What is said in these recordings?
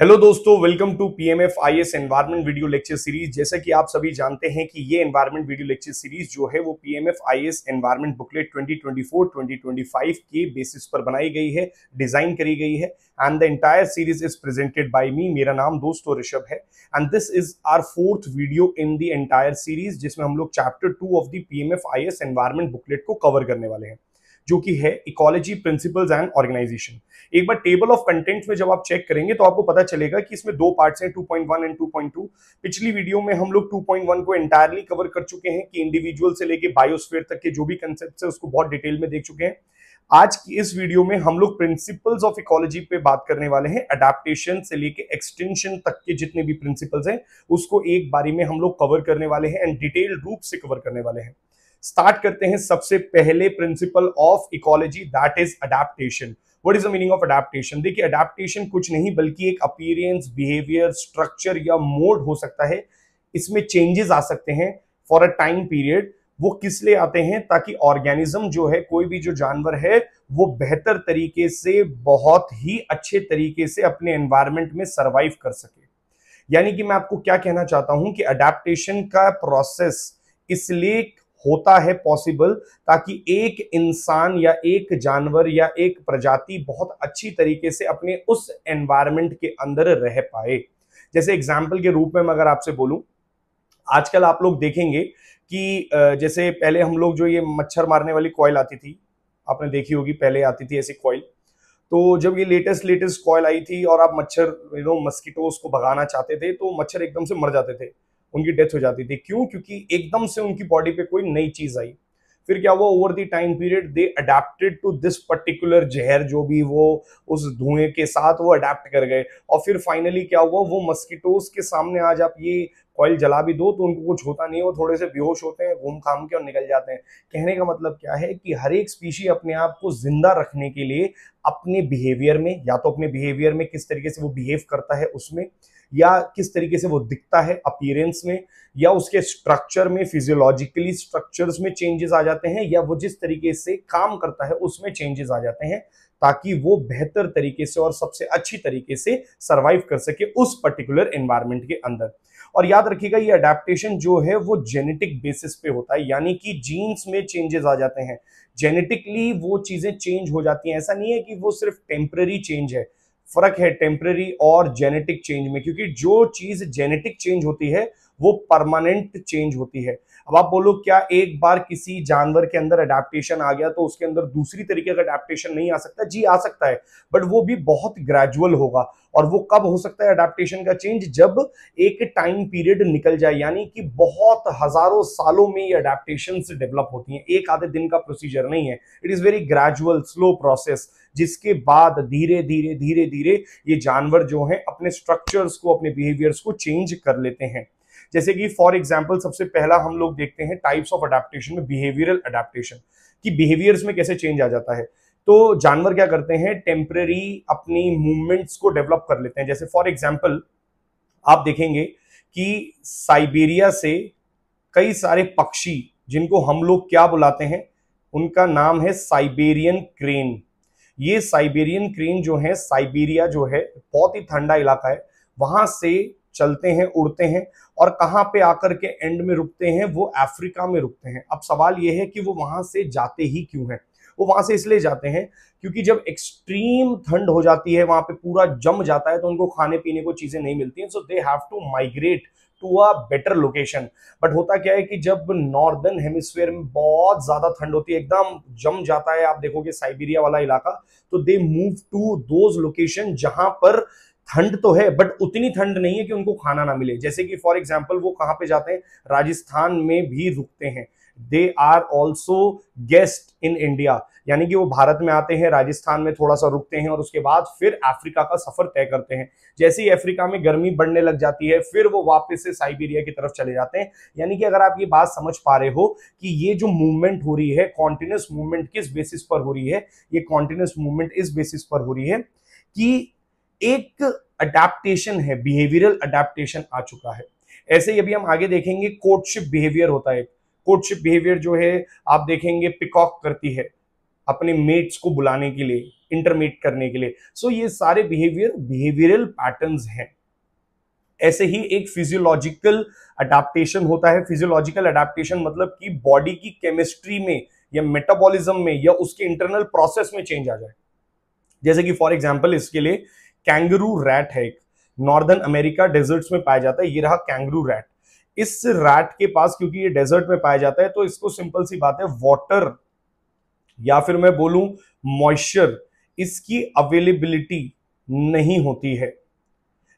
hello दोस्तों welcome to PMF IAS environment video lecture series जैसा कि आप सभी जानते हैं कि ये एनवायरमेंट वीडियो लेक्चर सीरीज जो है वो पीएमएफ आईएएस एनवायरमेंट बुकलेट 2024 2025 के बेसिस पर बनाई गई है डिजाइन करी गई है and the entire series is presented by me मेरा नाम दोस्तों ऋषभ है and this is our fourth video in the entire series जिसमें हम लोग chapter two of the P M environment booklet को कवर करने वाले हैं जो कि है इकोलॉजी प्रिंसिपल्स एंड ऑर्गेनाइजेशन एक बार टेबल ऑफ कंटेंट्स में जब आप चेक करेंगे तो आपको पता चलेगा कि इसमें दो पार्ट्स हैं 2.1 एंड 2.2 पिछली वीडियो में हम लोग 2.1 को एंटायरली कवर कर चुके हैं कि इंडिविजुअल से लेके बायोस्फेयर तक के जो भी कंसेप्ट है उसको बहुत डिटेल में देख चुके हैं आज की इस वीडियो में हम लोग प्रिंसिपल्स ऑफ इकोलॉजी पे बात करने वाले हैं अडेप्टेशन से लेके एक्सटेंशन तक के जितने भी प्रिंसिपल्स हैं उसको एक बारी में हम लोग कवर करने वाले हैं एंड डिटेल रूप से कवर करने वाले हैं स्टार्ट करते हैं सबसे पहले principle of ecology that is adaptation what is the meaning of adaptation देखिए अडेप्टेशन कुछ नहीं बल्कि एक अपीरियंस बिहेवियर स्ट्रक्चर या मोड हो सकता है इसमें चेंजेस आ सकते हैं फॉर अ टाइम पीरियड वो किस लिए आते हैं ताकि ऑर्गेनिज्म जो है कोई भी जो जानवर है वो बेहतर तरीके से बहुत ही अच्छे तरीके से अपने एनवायरमेंट में सर्वाइव कर सके यानी कि मैं आपको क्या कहना चाहता हूं कि अडेप्टेशन का प्रोसेस इसलिए होता है पॉसिबल ताकि एक इंसान या एक जानवर या एक प्रजाति बहुत अच्छी तरीके से अपने उस एनवायरमेंट के अंदर रह पाए जैसे एग्जाम्पल के रूप में अगर आपसे बोलूं आजकल आप लोग देखेंगे कि जैसे पहले हम लोग जो ये मच्छर मारने वाली कॉयल आती थी आपने देखी होगी पहले आती थी ऐसी कॉयल तो जब ये लेटेस्ट लेटेस्ट कॉयल आई थी और आप मच्छर यू नो मस्कीटोज को भगाना चाहते थे तो मच्छर एकदम से मर जाते थे उनकी डेथ हो जाती थी क्यों क्योंकि एकदम से उनकी बॉडी पे कोई नई चीज आई फिर क्या हुआ over the time period they adapted to this particular जहर जो भी वो उस धुएं के साथ वो अडेप्ट कर गए और फिर फाइनली क्या हुआ वो मस्किटोज के सामने आज आप ये कॉइल जला भी दो तो उनको कुछ होता नहीं वो थोड़े से बेहोश होते हैं घूम खाम के और निकल जाते हैं कहने का मतलब क्या है कि हर एक स्पीशी अपने आप को जिंदा रखने के लिए अपने बिहेवियर में या तो अपने बिहेवियर में किस तरीके से वो बिहेव करता है उसमें या किस तरीके से वो दिखता है अपीयरेंस में या उसके स्ट्रक्चर में फिजियोलॉजिकली स्ट्रक्चर्स में चेंजेस आ जाते हैं या वो जिस तरीके से काम करता है उसमें चेंजेस आ जाते हैं ताकि वो बेहतर तरीके से और सबसे अच्छी तरीके से सर्वाइव कर सके उस पर्टिकुलर एनवायरमेंट के अंदर और याद रखिएगा ये अडेप्टेशन जो है वो जेनेटिक बेसिस पे होता है यानी कि जीन्स में चेंजेस आ जाते हैं जेनेटिकली वो चीज़ें चेंज हो जाती हैं ऐसा नहीं है कि वो सिर्फ टेम्प्रेरी चेंज है फर्क है टेम्प्रेरी और जेनेटिक चेंज में क्योंकि जो चीज जेनेटिक चेंज होती है वो परमानेंट चेंज होती है अब आप बोलो क्या एक बार किसी जानवर के अंदर अडेप्टेशन आ गया तो उसके अंदर दूसरी तरीके का अडेप्टेशन नहीं आ सकता जी आ सकता है बट वो भी बहुत ग्रेजुअल होगा और वो कब हो सकता है अडेप्टेशन का चेंज जब एक टाइम पीरियड निकल जाए यानी कि बहुत हजारों सालों में ये अडेप्टेशन डेवलप होती हैं एक आधे दिन का प्रोसीजर नहीं है it is very gradual slow process जिसके बाद धीरे धीरे धीरे धीरे ये जानवर जो हैं अपने स्ट्रक्चर्स को अपने बिहेवियर्स को चेंज कर लेते हैं जैसे कि फॉर एग्जाम्पल सबसे पहला हम लोग देखते हैं टाइप्स ऑफ अडेप्टेशन में बिहेवियरल अडेप्टेशन कि बिहेवियर्स में कैसे चेंज आ जाता है तो जानवर क्या करते हैं टेम्प्रेरी अपनी मूवमेंट्स को डेवलप कर लेते हैं जैसे फॉर एग्जाम्पल आप देखेंगे कि साइबेरिया से कई सारे पक्षी जिनको हम लोग क्या बुलाते हैं उनका नाम है साइबेरियन क्रेन ये साइबेरियन क्रेन जो है साइबेरिया जो है बहुत ही ठंडा इलाका है वहां से चलते हैं उड़ते हैं और कहाँ पे आकर के एंड में रुकते हैं वो अफ्रीका में रुकते हैं अब सवाल ये है कि वो वहां से जाते ही क्यों हैं वो वहां से इसलिए जाते हैं क्योंकि जब एक्सट्रीम ठंड हो जाती है वहां पे पूरा जम जाता है तो उनको खाने पीने को चीज़ें नहीं मिलती हैं so they have to migrate to a better location but होता क्या है कि जब नॉर्दर्न हेमिस्फेयर में बहुत ज्यादा ठंड होती है एकदम जम जाता है आप देखोगे साइबेरिया वाला इलाका तो they move to those location जहां पर ठंड तो है बट उतनी ठंड नहीं है कि उनको खाना ना मिले जैसे कि फॉर एग्जाम्पल वो कहाँ पे जाते हैं राजस्थान में भी रुकते हैं they are also guest in India यानी कि वो भारत में आते हैं राजस्थान में थोड़ा सा रुकते हैं और उसके बाद फिर अफ्रीका का सफर तय करते हैं जैसे ही अफ्रीका में गर्मी बढ़ने लग जाती है फिर वो वापस से साइबेरिया की तरफ चले जाते हैं यानी कि अगर आप ये बात समझ पा रहे हो कि ये जो मूवमेंट हो रही है कॉन्टिन्यूस मूवमेंट किस बेसिस पर हो रही है ये कॉन्टिन्यूस मूवमेंट इस बेसिस पर हो रही है कि एक अडेप्टेशन है बिहेवियरल अडेप्टेशन आ चुका है ऐसे ही अभी हम आगे देखेंगे कोर्टशिप बिहेवियर होता है कोर्टशिप बिहेवियर जो है आप देखेंगे पिकॉक करती है अपने मेट्स को बुलाने के लिए इंटरमेट करने के लिए सो so, ये सारे बिहेवियर बिहेवियरल पैटर्न्स हैं ऐसे ही एक फिजियोलॉजिकल अडेप्टेशन होता है फिजियोलॉजिकल अडेप्टेशन मतलब कि बॉडी की केमिस्ट्री में या मेटाबॉलिज्म में या उसके इंटरनल प्रोसेस में चेंज आ जाए जैसे कि फॉर एग्जांपल इसके लिए कैंगरू रैट है एक नॉर्दर्न अमेरिका डेजर्ट्स में पाया जाता है ये रहा कैंगरू रैट इस रैट के पास क्योंकि ये डेजर्ट में पाया जाता है तो इसको सिंपल सी बात है वाटर या फिर मैं बोलूं मॉइस्चर इसकी अवेलेबिलिटी नहीं होती है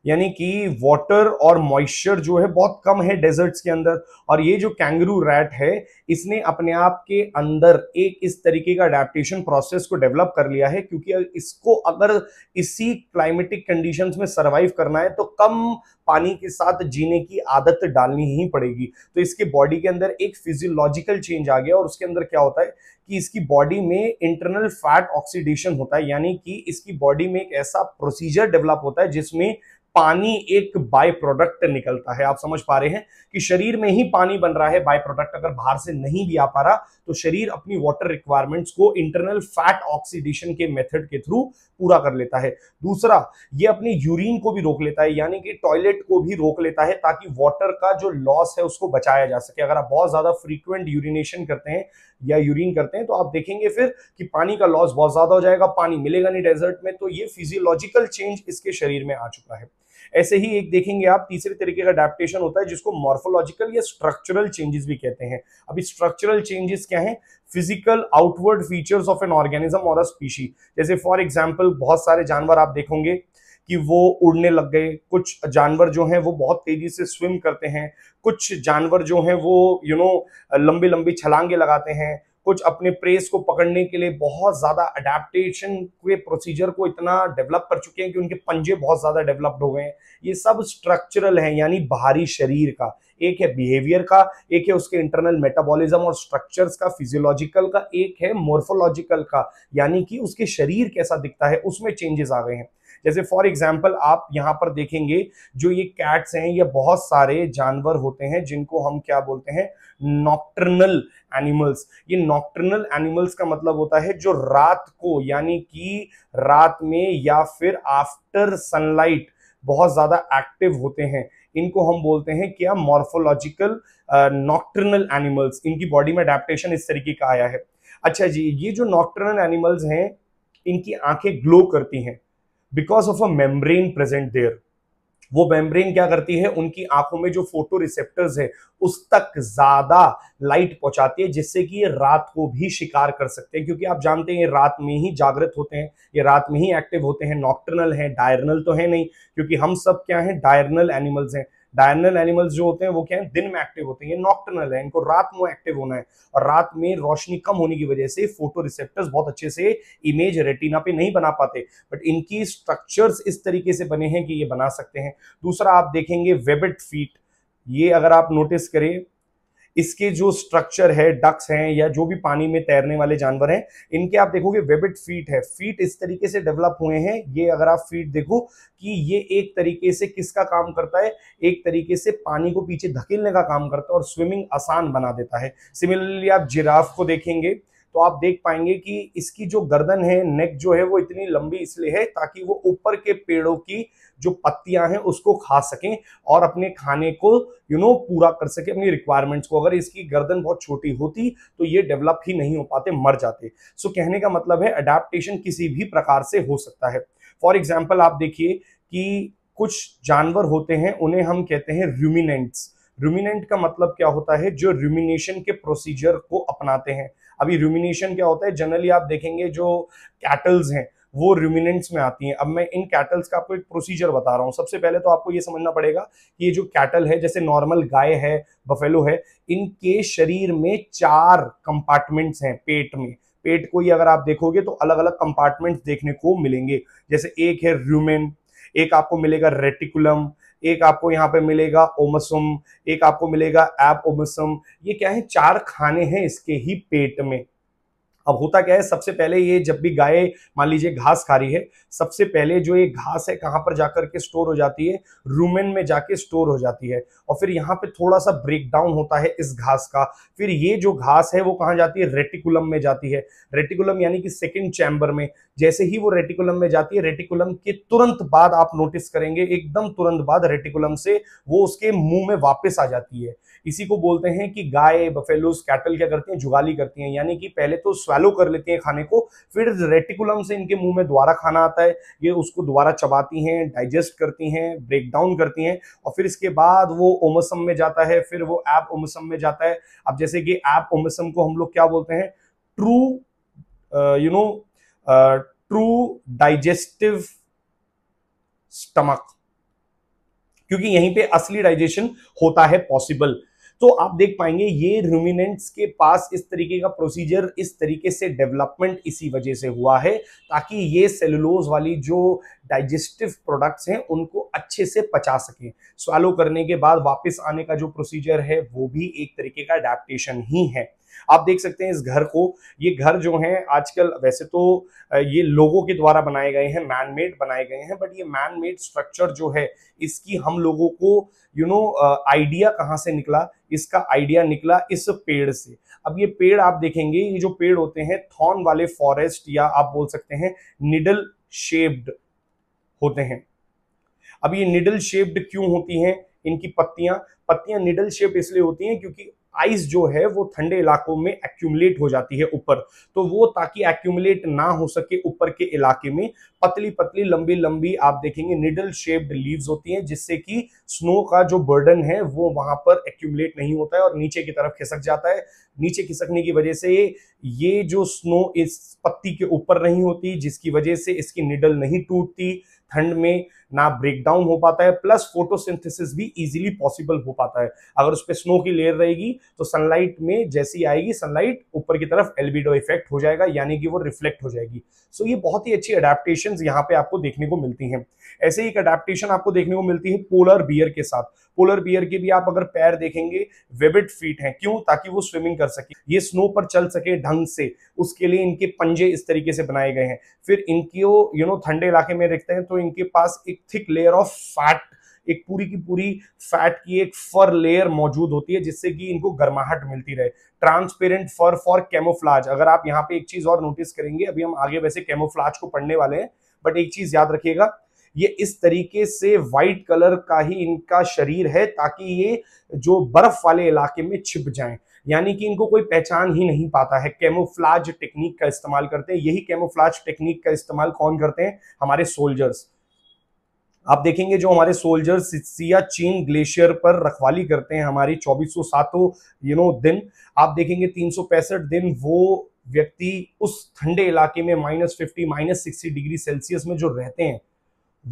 यानी कि वाटर और मॉइस्चर जो है बहुत कम है डेजर्ट्स के अंदर और ये जो कैंगरू रैट है इसने अपने आप के अंदर एक इस तरीके का अडेप्टेशन प्रोसेस को डेवलप कर लिया है क्योंकि इसको अगर इसी क्लाइमेटिक कंडीशन में सर्वाइव करना है तो कम पानी के साथ जीने की आदत डालनी ही पड़ेगी तो इसके बॉडी के अंदर एक फिजियोलॉजिकल चेंज आ गया और उसके अंदर क्या होता है कि इसकी बॉडी में इंटरनल फैट ऑक्सीडेशन होता है यानी कि इसकी बॉडी में एक ऐसा प्रोसीजर डेवलप होता है जिसमें पानी एक बाय प्रोडक्ट निकलता है आप समझ पा रहे हैं कि शरीर में ही पानी बन रहा है बाय प्रोडक्ट अगर बाहर से नहीं भी आ पा रहा तो शरीर अपनी वाटर रिक्वायरमेंट्स को इंटरनल फैट ऑक्सीडेशन के मेथड के थ्रू पूरा कर लेता है दूसरा ये अपने यूरिन को भी रोक लेता है यानी कि टॉयलेट को भी रोक लेता है ताकि वाटर का जो लॉस है उसको बचाया जा सके अगर आप बहुत ज्यादा फ्रीक्वेंट यूरिनेशन करते हैं या यूरिन करते हैं तो आप देखेंगे फिर कि पानी का लॉस बहुत ज्यादा हो जाएगा पानी मिलेगा नहीं डेजर्ट में तो ये फिजियोलॉजिकल चेंज इसके शरीर में आ चुका है ऐसे ही एक देखेंगे आप तीसरे तरीके का अडेप्टेशन होता है जिसको मॉर्फोलॉजिकल या स्ट्रक्चरल चेंजेस भी कहते हैं अभी स्ट्रक्चरल चेंजेस क्या है physical outward features of an organism और अ स्पीशी जैसे फॉर एग्जाम्पल बहुत सारे जानवर आप देखोगे कि वो उड़ने लग गए कुछ जानवर जो हैं वो बहुत तेज़ी से स्विम करते हैं कुछ जानवर जो हैं वो यू you नो know, लंबी लंबी छलांगे लगाते हैं कुछ अपने प्रेस को पकड़ने के लिए बहुत ज़्यादा अडेप्टेशन के प्रोसीजर को इतना डेवलप कर चुके हैं कि उनके पंजे बहुत ज़्यादा डेवलप्ड हो गए हैं ये सब स्ट्रक्चरल है यानी बाहरी शरीर का एक है बिहेवियर का एक है उसके इंटरनल मेटाबॉलिज्म और स्ट्रक्चर्स का फिजियोलॉजिकल का एक है मोर्फोलॉजिकल का यानी कि उसके शरीर कैसा दिखता है उसमें चेंजेस आ गए हैं जैसे फॉर एग्जाम्पल आप यहाँ पर देखेंगे जो ये कैट्स हैं ये बहुत सारे जानवर होते हैं जिनको हम क्या बोलते हैं नॉक्टर्नल एनिमल्स ये नॉक्टर्नल एनिमल्स का मतलब होता है जो रात को यानी कि रात में या फिर आफ्टर सनलाइट बहुत ज़्यादा एक्टिव होते हैं इनको हम बोलते हैं क्या मॉर्फोलॉजिकल नॉक्टर्नल एनिमल्स इनकी बॉडी में अडेप्टेशन इस तरीके का आया है अच्छा जी ये जो नॉक्टर्नल एनिमल्स हैं इनकी आंखें ग्लो करती हैं because of a membrane present there वो मेम्ब्रेन क्या करती है उनकी आंखों में जो फोटो रिसेप्टर्स है उस तक ज्यादा लाइट पहुंचाती है जिससे कि ये रात को भी शिकार कर सकते हैं क्योंकि आप जानते हैं ये रात में ही जागृत होते हैं ये रात में ही एक्टिव होते हैं नॉक्टर्नल हैं डायरनल तो है नहीं क्योंकि हम सब क्या हैं डायरनल एनिमल्स हैं डायनल एनिमल्स जो होते हैं वो क्या है दिन में एक्टिव होते हैं ये नॉक्टनल है इनको रात में एक्टिव होना है और रात में रोशनी कम होने की वजह से फोटो रिसेप्टर्स बहुत अच्छे से इमेज रेटिना पे नहीं बना पाते बट इनकी स्ट्रक्चर्स इस तरीके से बने हैं कि ये बना सकते हैं दूसरा आप देखेंगे वेबिट फीट ये अगर आप नोटिस करें इसके जो स्ट्रक्चर है डक्स हैं या जो भी पानी में तैरने वाले जानवर हैं इनके आप देखोगे वेबिट फीट है फीट इस तरीके से डेवलप हुए हैं ये अगर आप फीट देखो कि ये एक तरीके से किसका काम करता है एक तरीके से पानी को पीछे धकेलने का काम करता है और स्विमिंग आसान बना देता है सिमिलरली आप जिराफ को देखेंगे तो आप देख पाएंगे कि इसकी जो गर्दन है नेक जो है वो इतनी लंबी इसलिए है ताकि वो ऊपर के पेड़ों की जो पत्तियां हैं उसको खा सकें और अपने खाने को यू नो पूरा कर सके अपनी रिक्वायरमेंट्स को अगर इसकी गर्दन बहुत छोटी होती तो ये डेवलप ही नहीं हो पाते मर जाते सो so, कहने का मतलब है अडेप्टेशन किसी भी प्रकार से हो सकता है फॉर एग्जाम्पल आप देखिए कि कुछ जानवर होते हैं उन्हें हम कहते हैं रूमिनेंट्स रूमिनेंट का मतलब क्या होता है जो रूमिनेशन के प्रोसीजर को अपनाते हैं अभी रूमिनेशन क्या होता है जनरली आप देखेंगे जो कैटल्स हैं वो रूमिनेंट्स में आती हैं अब मैं इन कैटल्स का आपको एक प्रोसीजर बता रहा हूँ सबसे पहले तो आपको ये समझना पड़ेगा कि ये जो कैटल है जैसे नॉर्मल गाय है बफेलो है इनके शरीर में चार कंपार्टमेंट्स हैं पेट में पेट को ही अगर आप देखोगे तो अलग अलग कंपार्टमेंट्स देखने को मिलेंगे जैसे एक है रूमेन एक आपको मिलेगा रेटिकुलम एक आपको यहाँ पे मिलेगा ओमसम एक आपको मिलेगा एप ओमसुम ये क्या है चार खाने हैं इसके ही पेट में अब होता क्या है सबसे पहले ये जब भी गाय मान लीजिए घास खा रही है सबसे पहले जो ये घास है कहाँ पर जाकर के स्टोर हो जाती है रूमेन में जाके स्टोर हो जाती है और फिर यहाँ पे थोड़ा सा ब्रेक डाउन होता है इस घास का फिर ये जो घास है वो कहाँ जाती है रेटिकुलम में जाती है रेटिकुलम यानी कि सेकेंड चैम्बर में जैसे ही वो रेटिकुलम में जाती है रेटिकुलम के तुरंत बाद आप नोटिस करेंगे एकदम तुरंत बाद रेटिकुलम से वो उसके मुंह में वापस आ जाती है इसी को बोलते हैं कि गाय बफेलोस कैटल क्या करती हैं जुगाली करती हैं यानी कि पहले तो स्वैलो कर लेती हैं खाने को फिर रेटिकुलम से इनके मुंह में दोबारा खाना आता है ये उसको दोबारा चबाती हैं डाइजेस्ट करती हैं ब्रेक डाउन करती हैं और फिर इसके बाद वो ओमसम में जाता है फिर वो ऐप ओमसम में जाता है अब जैसे कि ऐप ओमसम को हम लोग क्या बोलते हैं true you know true digestive stomach क्योंकि यहीं पे असली डाइजेशन होता है पॉसिबल तो आप देख पाएंगे ये रूमिनेंट्स के पास इस तरीके का प्रोसीजर इस तरीके से डेवलपमेंट इसी वजह से हुआ है ताकि ये सेलुलोज वाली जो डाइजेस्टिव प्रोडक्ट्स हैं उनको अच्छे से पचा सकें स्वालो करने के बाद वापस आने का जो प्रोसीजर है वो भी एक तरीके का अडेप्टेशन ही है आप देख सकते हैं इस घर को ये घर जो है आजकल वैसे तो ये लोगों के द्वारा बनाए गए हैं मैन मेड बनाए गए हैं बट ये मैन मेड स्ट्रक्चर जो है इसकी हम लोगों को यू नो आइडिया कहाँ से निकला इसका आइडिया निकला इस पेड़ से अब ये पेड़ आप देखेंगे ये जो पेड़ होते हैं थॉर्न वाले फॉरेस्ट या आप बोल सकते हैं निडल शेप्ड होते हैं अब ये निडल शेप्ड क्यों होती हैं इनकी पत्तियां पत्तियां निडल शेप इसलिए होती हैं क्योंकि आइस जो है वो ठंडे इलाकों में एक्यूमुलेट हो जाती है ऊपर तो वो ताकि एक्यूमुलेट ना हो सके ऊपर के इलाके में पतली पतली लंबी लंबी आप देखेंगे निडल शेप्ड लीव्स होती हैं जिससे कि स्नो का जो बर्डन है वो वहां पर एक्यूमुलेट नहीं होता है और नीचे की तरफ खिसक जाता है नीचे खिसकने की वजह से ये जो स्नो इस पत्ती के ऊपर नहीं होती जिसकी वजह से इसकी निडल नहीं टूटती ठंड में ना ब्रेक डाउन हो पाता है प्लस फोटोसिंथेसिस भी इजीली पॉसिबल हो पाता है अगर उस पर स्नो की लेयर रहेगी तो सनलाइट में जैसी आएगी सनलाइट ऊपर की तरफ एलबीडो इफेक्ट हो जाएगा यानी कि वो रिफ्लेक्ट हो जाएगी सो so, ये बहुत ही अच्छी अडेप्टेशन यहाँ पे आपको देखने को मिलती है ऐसे ही एक अडेप्टेशन आपको देखने को मिलती है पोलर बियर के साथ पोलर बियर के भी आप अगर पैर देखेंगे वेबिट फीट हैं क्यों ताकि वो स्विमिंग कर सके ये स्नो पर चल सके ढंग से उसके लिए इनके पंजे इस तरीके से बनाए गए हैं फिर इनको यू नो ठंडे इलाके में रखते हैं तो इनके पास एक थिक लेयर ऑफ फैट एक पूरी की पूरी फैट की एक फर लेयर मौजूद होती है जिससे कि इनको गर्माहट मिलती रहे ट्रांसपेरेंट फर फॉर कैमोफ्लाज अगर आप यहाँ पे एक चीज और नोटिस करेंगे अभी हम आगे वैसे कैमोफ्लाज को पढ़ने वाले हैं बट एक चीज याद रखिएगा ये इस तरीके से व्हाइट कलर का ही इनका शरीर है ताकि ये जो बर्फ वाले इलाके में छिप जाएं यानी कि इनको कोई पहचान ही नहीं पाता है कैमोफ्लाज टेक्निक का इस्तेमाल करते हैं यही कैमोफ्लाज टेक्निक का इस्तेमाल कौन करते हैं हमारे सोल्जर्स आप देखेंगे जो हमारे सोल्जर्स चीन ग्लेशियर पर रखवाली करते हैं हमारी चौबीस सातों यू नो दिन आप देखेंगे तीन दिन वो व्यक्ति उस ठंडे इलाके में minus fifty minus sixty degree Celsius में जो रहते हैं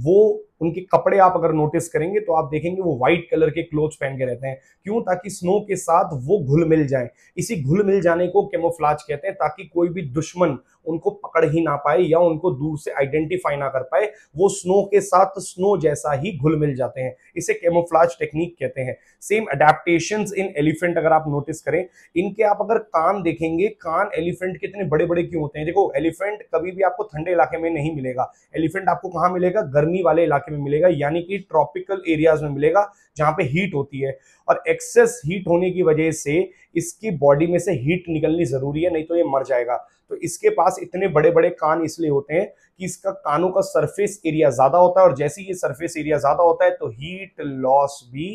वो उनके कपड़े आप अगर नोटिस करेंगे तो आप देखेंगे वो व्हाइट कलर के क्लोथ पहन के रहते हैं क्यों ताकि स्नो के साथ वो घुल मिल जाए इसी घुल मिल जाने को कैमोफ्लाज कहते हैं ताकि कोई भी दुश्मन उनको पकड़ ही ना पाए या उनको दूर से आइडेंटिफाई ना कर पाए वो स्नो के साथ स्नो जैसा ही घुल मिल जाते हैं इसे कैमोफ्लाज टेक्निक कहते हैं सेम अडेप्टेशन इन एलिफेंट अगर आप नोटिस करें इनके आप अगर कान देखेंगे कान एलिफेंट कितने बड़े बड़े क्यों होते हैं देखो एलिफेंट कभी भी आपको ठंडे इलाके में नहीं मिलेगा एलिफेंट आपको कहाँ मिलेगा गर्मी वाले इलाके में मिलेगा यानी कि ट्रॉपिकल एरियाज में मिलेगा जहाँ पे हीट होती है और एक्सेस हीट होने की वजह से इसकी बॉडी में से हीट निकलनी जरूरी है नहीं तो ये मर जाएगा तो इसके पास इतने बड़े बड़े कान इसलिए होते हैं कि इसका कानों का सरफेस एरिया ज्यादा होता है और जैसे ये सरफेस एरिया ज्यादा होता है तो हीट लॉस भी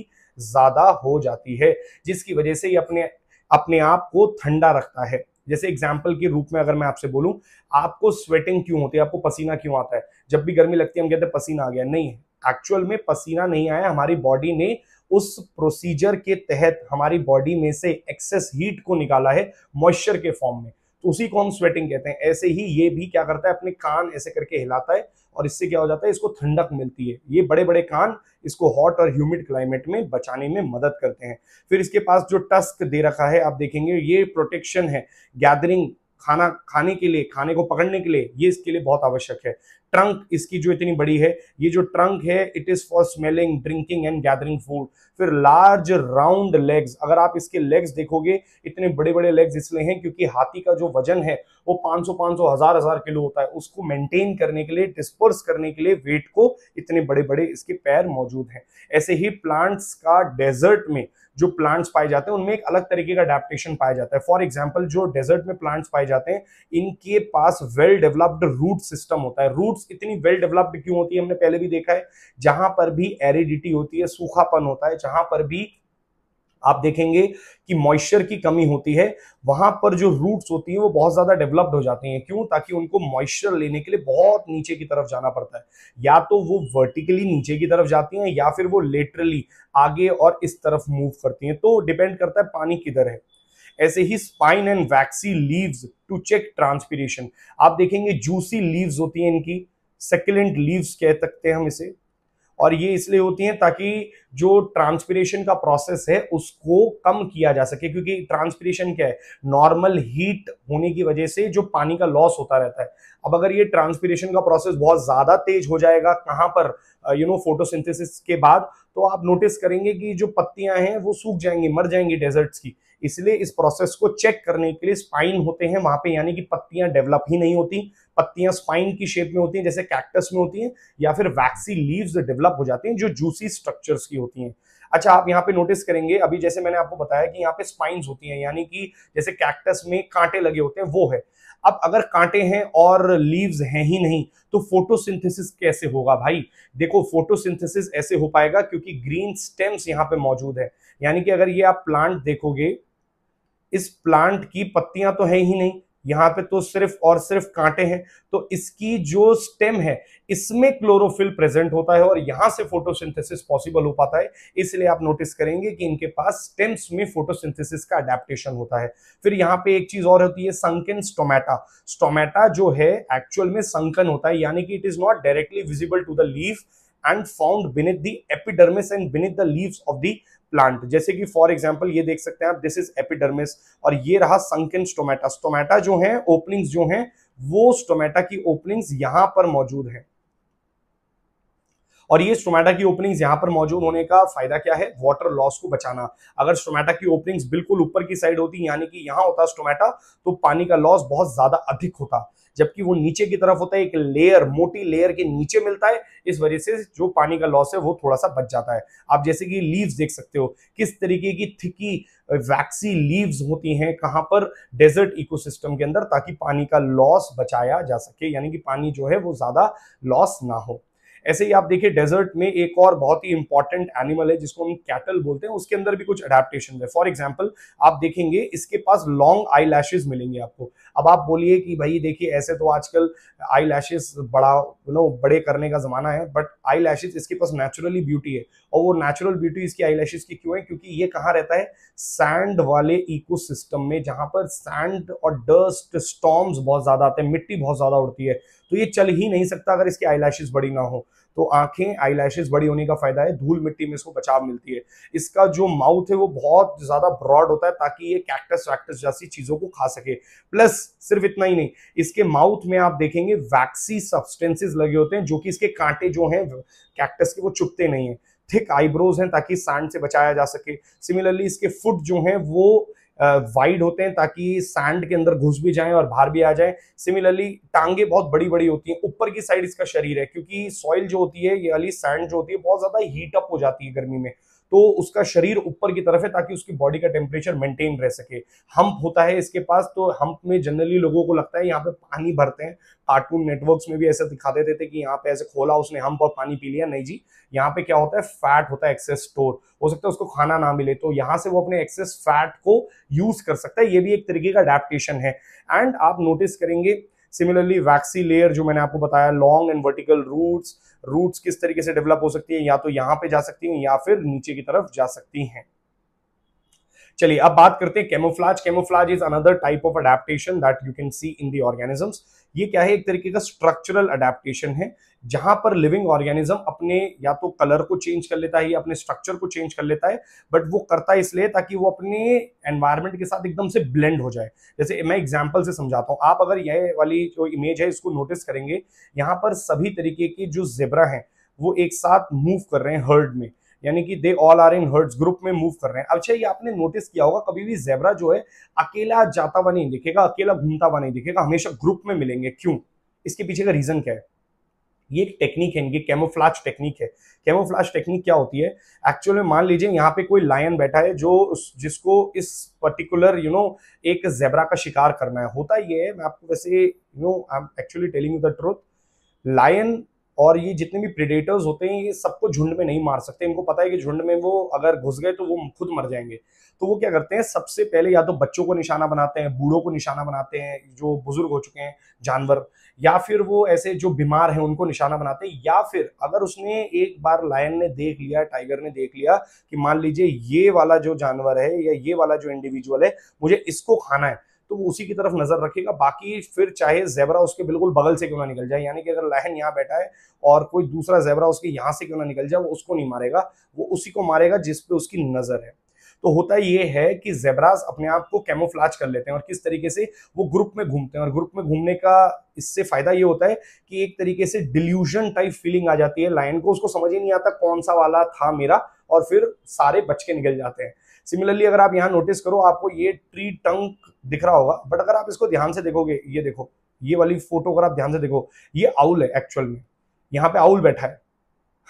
ज्यादा हो जाती है जिसकी वजह से ये अपने अपने आप को ठंडा रखता है जैसे एग्जाम्पल के रूप में अगर मैं आपसे बोलूं आपको स्वेटिंग क्यों होती है आपको पसीना क्यों आता है जब भी गर्मी लगती है हम कहते हैं पसीना आ गया नहीं एक्चुअल में पसीना नहीं आया हमारी बॉडी ने उस प्रोसीजर के तहत हमारी बॉडी में से एक्सेस हीट को निकाला है मॉइस्चर के फॉर्म में उसी को हम स्वेटिंग कहते हैं ऐसे ही ये भी क्या करता है अपने कान ऐसे करके हिलाता है और इससे क्या हो जाता है इसको ठंडक मिलती है ये बड़े बड़े कान इसको हॉट और ह्यूमिड क्लाइमेट में बचाने में मदद करते हैं फिर इसके पास जो टस्क दे रखा है आप देखेंगे ये प्रोटेक्शन है गैदरिंग खाना खाने के लिए खाने को पकड़ने के लिए ये इसके लिए बहुत आवश्यक है ट्रंक इसकी जो इतनी बड़ी है ये जो ट्रंक है it is for smelling drinking and gathering food फिर लार्ज राउंड लेग्स अगर आप इसके लेग्स देखोगे इतने बड़े बड़े लेग्स इसलिए हैं क्योंकि हाथी का जो वजन है वो 500 500 हजार हजार किलो होता है उसको मेंटेन करने के लिए डिस्पर्स करने के लिए वेट को इतने बड़े बड़े इसके पैर मौजूद हैं ऐसे ही प्लांट्स का डेजर्ट में जो प्लांट्स पाए जाते हैं उनमें एक अलग तरीके का अडेप्टेशन पाया जाता है फॉर एग्जाम्पल जो डेजर्ट में प्लांट्स पाए जाते हैं इनके पास वेल डेवलप्ड रूट सिस्टम होता है रूट रूट्स इतनी वेल डेवलप्ड क्यों होती है हमने पहले भी देखा है जहां पर भी एरिडिटी होती है सूखापन होता है जहां पर भी आप देखेंगे कि मॉइस्चर की कमी होती है वहां पर जो रूट्स होती है वो बहुत ज्यादा डेवलप्ड हो जाती हैं क्यों ताकि उनको मॉइस्चर लेने के लिए बहुत नीचे की तरफ जाना पड़ता है या तो वो वर्टिकली नीचे की तरफ जाती हैं या फिर वो लेटरली आगे और इस तरफ मूव करती हैं तो डिपेंड करता है पानी किधर है ऐसे ही spine and waxy leaves to check transpiration आप देखेंगे जूसी लीव्स होती हैं इनकी सेकुलेंट लीव्स कह सकते हैं हम इसे और ये इसलिए होती हैं ताकि जो ट्रांसपीरेशन का प्रोसेस है उसको कम किया जा सके क्योंकि ट्रांसपीरेशन क्या है नॉर्मल हीट होने की वजह से जो पानी का लॉस होता रहता है अब अगर ये ट्रांसपीरेशन का प्रोसेस बहुत ज़्यादा तेज हो जाएगा कहाँ पर यू नो फोटोसिंथेसिस के बाद तो आप नोटिस करेंगे कि जो पत्तियां हैं वो सूख जाएंगी मर जाएंगी डेजर्ट्स की इसलिए इस प्रोसेस को चेक करने के लिए स्पाइन होते हैं वहां पे यानी कि पत्तियां डेवलप ही नहीं होती पत्तियां स्पाइन की शेप में होती हैं जैसे कैक्टस में होती हैं या फिर वैक्सी लीव्स डेवलप हो जाती हैं जो जूसी स्ट्रक्चर्स की होती हैं अच्छा आप यहाँ पे नोटिस करेंगे अभी जैसे मैंने आपको बताया कि यहाँ पे स्पाइन होती हैं यानी कि जैसे कैक्टस में कांटे लगे होते हैं वो है अब अगर कांटे हैं और लीव्स हैं ही नहीं तो फोटोसिंथेसिस कैसे होगा भाई देखो फोटोसिंथेसिस ऐसे हो पाएगा क्योंकि ग्रीन स्टेम्स यहां पे मौजूद है यानी कि अगर ये आप प्लांट देखोगे इस प्लांट की पत्तियां तो है ही नहीं यहां पे तो सिर्फ और सिर्फ कांटे हैं तो इसकी जो स्टेम है इसमें क्लोरोफिल प्रेजेंट होता है और यहां से फोटोसिंथेसिस पॉसिबल हो पाता है इसलिए आप नोटिस करेंगे कि इनके पास स्टेम्स में फोटोसिंथेसिस का अडेप्टेशन होता है फिर यहां पे एक चीज और होती है संकन स्टोमेटा स्टोमेटा जो है एक्चुअल में संकन होता है यानी कि it is not directly visible to the leave and found beneath the epidermis and beneath the leaves of the plant जैसे कि फॉर एग्जांपल ये देख सकते हैं आप दिस इज एपिडर्मिस और ये रहा संकिन स्टोमेटा स्टोमेटा जो है ओपनिंग्स जो है वो स्टोमेटा की ओपनिंग्स यहां पर मौजूद है और ये स्टोमेटा की ओपनिंग्स यहां पर मौजूद होने का फायदा क्या है वाटर लॉस को बचाना अगर स्टोमेटा की ओपनिंग्स बिल्कुल ऊपर की साइड होती यानी कि यहां होता स्टोमेटा तो पानी का लॉस बहुत ज्यादा अधिक होता जबकि वो नीचे की तरफ होता है एक लेयर मोटी लेयर के नीचे मिलता है इस वजह से जो पानी का लॉस है वो थोड़ा सा बच जाता है आप जैसे कि लीव्स देख सकते हो किस तरीके की थिकी वैक्सी लीव्स होती हैं कहाँ पर डेजर्ट इकोसिस्टम के अंदर ताकि पानी का लॉस बचाया जा सके यानी कि पानी जो है वो ज्यादा लॉस ना हो ऐसे ही आप देखिए डेजर्ट में एक और बहुत ही इंपॉर्टेंट एनिमल है जिसको हम कैटल बोलते हैं उसके अंदर भी कुछ अडेप्टेशन है फॉर एग्जाम्पल आप देखेंगे इसके पास लॉन्ग आई मिलेंगे आपको अब आप बोलिए कि भाई देखिए ऐसे तो आजकल आई बड़ा यू नो बड़े करने का जमाना है बट आई लैशेज इसके पास नेचुरली ब्यूटी है और वो नेचुरल ब्यूटी इसकी आई लैशेज की क्यों है क्योंकि ये कहाँ रहता है सैंड वाले इकोसिस्टम में जहां पर सैंड और डस्ट स्टॉम्स बहुत ज्यादा आते हैं मिट्टी बहुत ज्यादा उड़ती है तो ये चल ही नहीं सकता अगर इसकी आई बड़ी ना हो तो आंखें आई बड़ी होने का फायदा है धूल मिट्टी में इसको बचाव मिलती है इसका जो माउथ है वो बहुत ज्यादा ब्रॉड होता है ताकि ये कैक्टस वैक्टस जैसी चीजों को खा सके प्लस सिर्फ इतना ही नहीं इसके माउथ में आप देखेंगे वैक्सी सब्सटेंसेज लगे होते हैं जो कि इसके कांटे जो है कैक्टस के वो चुपते नहीं है थिक आईब्रोज हैं ताकि सांड से बचाया जा सके सिमिलरली इसके फुट जो हैं वो वाइड होते हैं ताकि सैंड के अंदर घुस भी जाएं और बाहर भी आ जाएं सिमिलरली टांगे बहुत बड़ी बड़ी होती हैं ऊपर की साइड इसका शरीर है क्योंकि सॉइल जो होती है ये वाली सैंड जो होती है बहुत ज्यादा हीटअप हो जाती है गर्मी में तो उसका शरीर ऊपर की तरफ है ताकि उसकी बॉडी का टेम्परेचर मेंटेन रह सके हम्प होता है इसके पास तो हम्प में जनरली लोगों को लगता है यहाँ पे पानी भरते हैं कार्टून नेटवर्क्स में भी ऐसा दिखा देते थे कि यहाँ पे ऐसे खोला उसने हम्प और पानी पी लिया नहीं जी यहाँ पे क्या होता है फैट होता है एक्सेस स्टोर हो सकता है उसको खाना ना मिले तो यहाँ से वो अपने एक्सेस फैट को यूज कर सकता है ये भी एक तरीके का अडेप्टेशन है एंड आप नोटिस करेंगे सिमिलरली वैक्सी लेयर जो मैंने आपको बताया long and vertical roots roots किस तरीके से डेवलप हो सकती है या तो यहां पे जा सकती हैं या फिर नीचे की तरफ जा सकती हैं चलिए अब बात करते हैं camouflage camouflage is another type of adaptation that you can see in the organisms ये क्या है एक तरीके का स्ट्रक्चरल अडेप्टेशन है जहां पर लिविंग ऑर्गेनिज्म अपने या तो कलर को चेंज कर लेता है या अपने स्ट्रक्चर को चेंज कर लेता है बट वो करता है इसलिए ताकि वो अपने एनवायरमेंट के साथ एकदम से ब्लेंड हो जाए जैसे मैं एग्जाम्पल से समझाता हूँ आप अगर यह वाली जो इमेज है इसको नोटिस करेंगे यहाँ पर सभी तरीके के जो जेबरा है वो एक साथ मूव कर रहे हैं हर्ड में यानी कि they all are in herds group में मूव कर रहे हैं अच्छा ये आपने नोटिस किया होगा कभी भी जेबरा जो है अकेला जाता हुआ नहीं दिखेगा अकेला घूमता हुआ नहीं दिखेगा हमेशा ग्रुप में मिलेंगे क्यों इसके पीछे का रीजन क्या है ये एक टेक्निक है इनकी कैमोफ्लाज टेक्निक है कैमोफ्लाज टेक्निक क्या होती है एक्चुअल में मान लीजिए यहाँ पे कोई लायन बैठा है जो जिसको इस पर्टिकुलर यू नो एक जेबरा का शिकार करना है होता ये है मैं आपको वैसे you know I am actually telling you the truth lion और ये जितने भी प्रिडेटर्स होते हैं ये सबको झुंड में नहीं मार सकते इनको पता है कि झुंड में वो अगर घुस गए तो वो खुद मर जाएंगे तो वो क्या करते हैं सबसे पहले या तो बच्चों को निशाना बनाते हैं बूढ़ों को निशाना बनाते हैं जो बुजुर्ग हो चुके हैं जानवर या फिर वो ऐसे जो बीमार हैं उनको निशाना बनाते हैं या फिर अगर उसने एक बार लायन ने देख लिया टाइगर ने देख लिया कि मान लीजिए ये वाला जो जानवर है या ये वाला जो इंडिविजुअल है मुझे इसको खाना है तो वो उसी की तरफ नजर रखेगा बाकी फिर चाहे जेबरा उसके बिल्कुल बगल से क्यों ना निकल जाए यानी कि अगर लहन यहाँ बैठा है और कोई दूसरा जेबरा उसके यहाँ से क्यों ना निकल जाए वो उसको नहीं मारेगा वो उसी को मारेगा जिसपे उसकी नजर है तो होता ये है कि जेबराज अपने आप को कैमोफ्लाज कर लेते हैं और किस तरीके से वो ग्रुप में घूमते हैं और ग्रुप में घूमने का इससे फायदा ये होता है कि एक तरीके से डिल्यूजन टाइप फीलिंग आ जाती है लाइन को उसको समझ ही नहीं आता कौन सा वाला था मेरा और फिर सारे बच के निकल जाते हैं सिमिलरली अगर आप यहाँ नोटिस करो आपको ये ट्री टंक दिख रहा होगा बट अगर आप इसको ध्यान से देखोगे ये देखो ये वाली फोटो अगर आप ध्यान से देखो ये आउल है एक्चुअल में यहाँ पे आउल बैठा है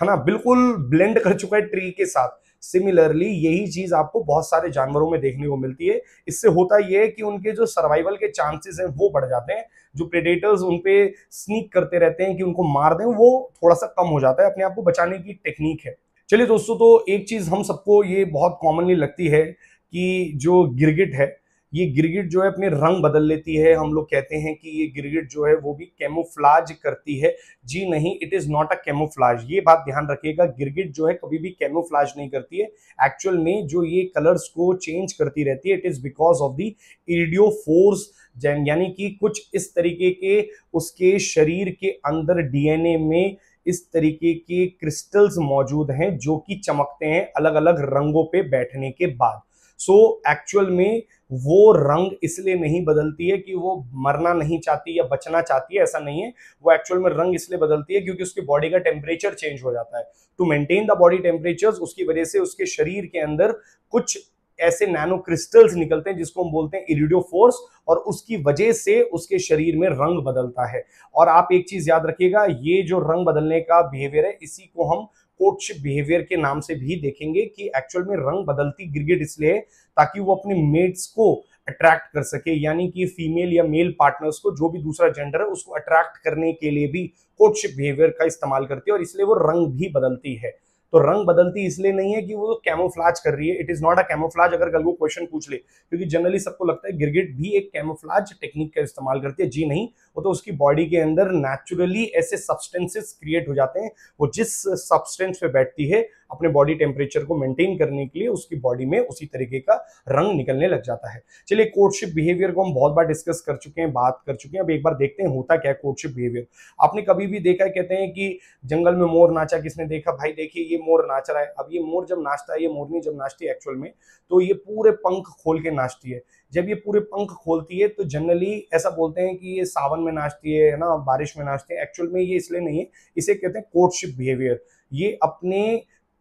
है ना बिल्कुल ब्लेंड कर चुका है ट्री के साथ सिमिलरली यही चीज आपको बहुत सारे जानवरों में देखने को मिलती है इससे होता यह है कि उनके जो सर्वाइवल के चांसेस हैं वो बढ़ जाते हैं जो प्रेडेटर्स उन पे स्नीक करते रहते हैं कि उनको मार दें वो थोड़ा सा कम हो जाता है अपने आप को बचाने की टेक्निक है चलिए दोस्तों तो एक चीज़ हम सबको ये बहुत कॉमनली लगती है कि जो गिरगिट है ये गिरगिट जो है अपने रंग बदल लेती है हम लोग कहते हैं कि ये गिरगिट जो है वो भी कैमोफ्लाज करती है जी नहीं it is not a camouflage ये बात ध्यान रखिएगा गिरगिट जो है कभी भी कैमोफ्लाज नहीं करती है एक्चुअल में जो ये कलर्स को चेंज करती रहती है it is because of the idio force यानी कि कुछ इस तरीके के उसके शरीर के अंदर डीएनए में इस तरीके के क्रिस्टल्स मौजूद हैं जो कि चमकते हैं अलग अलग रंगों पे बैठने के बाद सो so, एक्चुअल में वो रंग इसलिए नहीं बदलती है कि वो मरना नहीं चाहती या बचना चाहती है ऐसा नहीं है वो एक्चुअल में रंग इसलिए बदलती है क्योंकि उसके बॉडी का टेम्परेचर चेंज हो जाता है to maintain the body temperature उसकी वजह से उसके शरीर के अंदर कुछ ऐसे नैनो क्रिस्टल्स निकलते हैं जिसको हम बोलते हैं फोर्स और उसकी वजह से उसके शरीर में रंग बदलता है और आप एक चीज याद रखिएगा ये जो रंग बदलने का बिहेवियर है इसी को हम कोटशिप बिहेवियर के नाम से भी देखेंगे कि एक्चुअल में रंग बदलती गिरगिट इसलिए ताकि वो अपने मेट्स को अट्रैक्ट कर सके यानी कि फीमेल या मेल पार्टनर्स को जो भी दूसरा जेंडर है उसको अट्रैक्ट करने के लिए भी कोटशिप बिहेवियर का इस्तेमाल करती है और इसलिए वो रंग भी बदलती है तो रंग बदलती इसलिए नहीं है कि वो कैमोफ्लाज कर रही है it is not a camouflage अगर कल वो क्वेश्चन पूछ ले क्योंकि जनरली सबको लगता है गिरगिट भी एक कैमोफ्लाज टेक्निक का इस्तेमाल करती है जी नहीं वो तो उसकी बॉडी के अंदर नेचुरली ऐसे सब्सटेंसेस क्रिएट हो जाते हैं वो जिस सब्सटेंस पे बैठती है अपने बॉडी टेम्परेचर को मेंटेन करने के लिए उसकी बॉडी में उसी तरीके का रंग निकलने लग जाता है चलिए कोर्टशिप बिहेवियर को हम बहुत बार डिस्कस कर चुके हैं बात कर चुके हैं अब एक बार देखते हैं होता क्या है कोर्टशिप बिहेवियर आपने कभी भी देखा कहते हैं कि जंगल में मोर नाचा किसने देखा भाई देखिए ये मोर नाच रहा है अब ये मोर जब नाचता है ये मोरनी जब नाचती है एक्चुअल में तो ये पूरे पंख खोल के नाचती है जब ये पूरे पंख खोलती है तो जनरली ऐसा बोलते हैं कि ये सावन में नाचती है ना बारिश में नाचते हैं एक्चुअल में ये इसलिए नहीं है इसे कहते हैं कोर्टशिप बिहेवियर ये अपने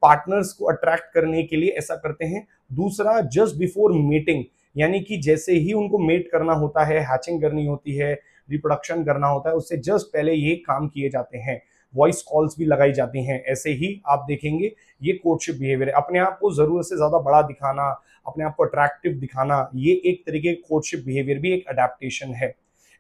पार्टनर्स को अट्रैक्ट करने के लिए ऐसा करते हैं दूसरा जस्ट बिफोर मेटिंग यानी कि जैसे ही उनको मेट करना होता है हैचिंग करनी होती है रिप्रोडक्शन करना होता है उससे जस्ट पहले ये काम किए जाते हैं वॉइस कॉल्स भी लगाई जाती हैं ऐसे ही आप देखेंगे ये कोर्टशिप बिहेवियर है अपने आप को ज़रूरत से ज़्यादा बड़ा दिखाना अपने आप को अट्रैक्टिव दिखाना ये एक तरीके का कोर्टशिप बिहेवियर भी एक अडेप्टेशन है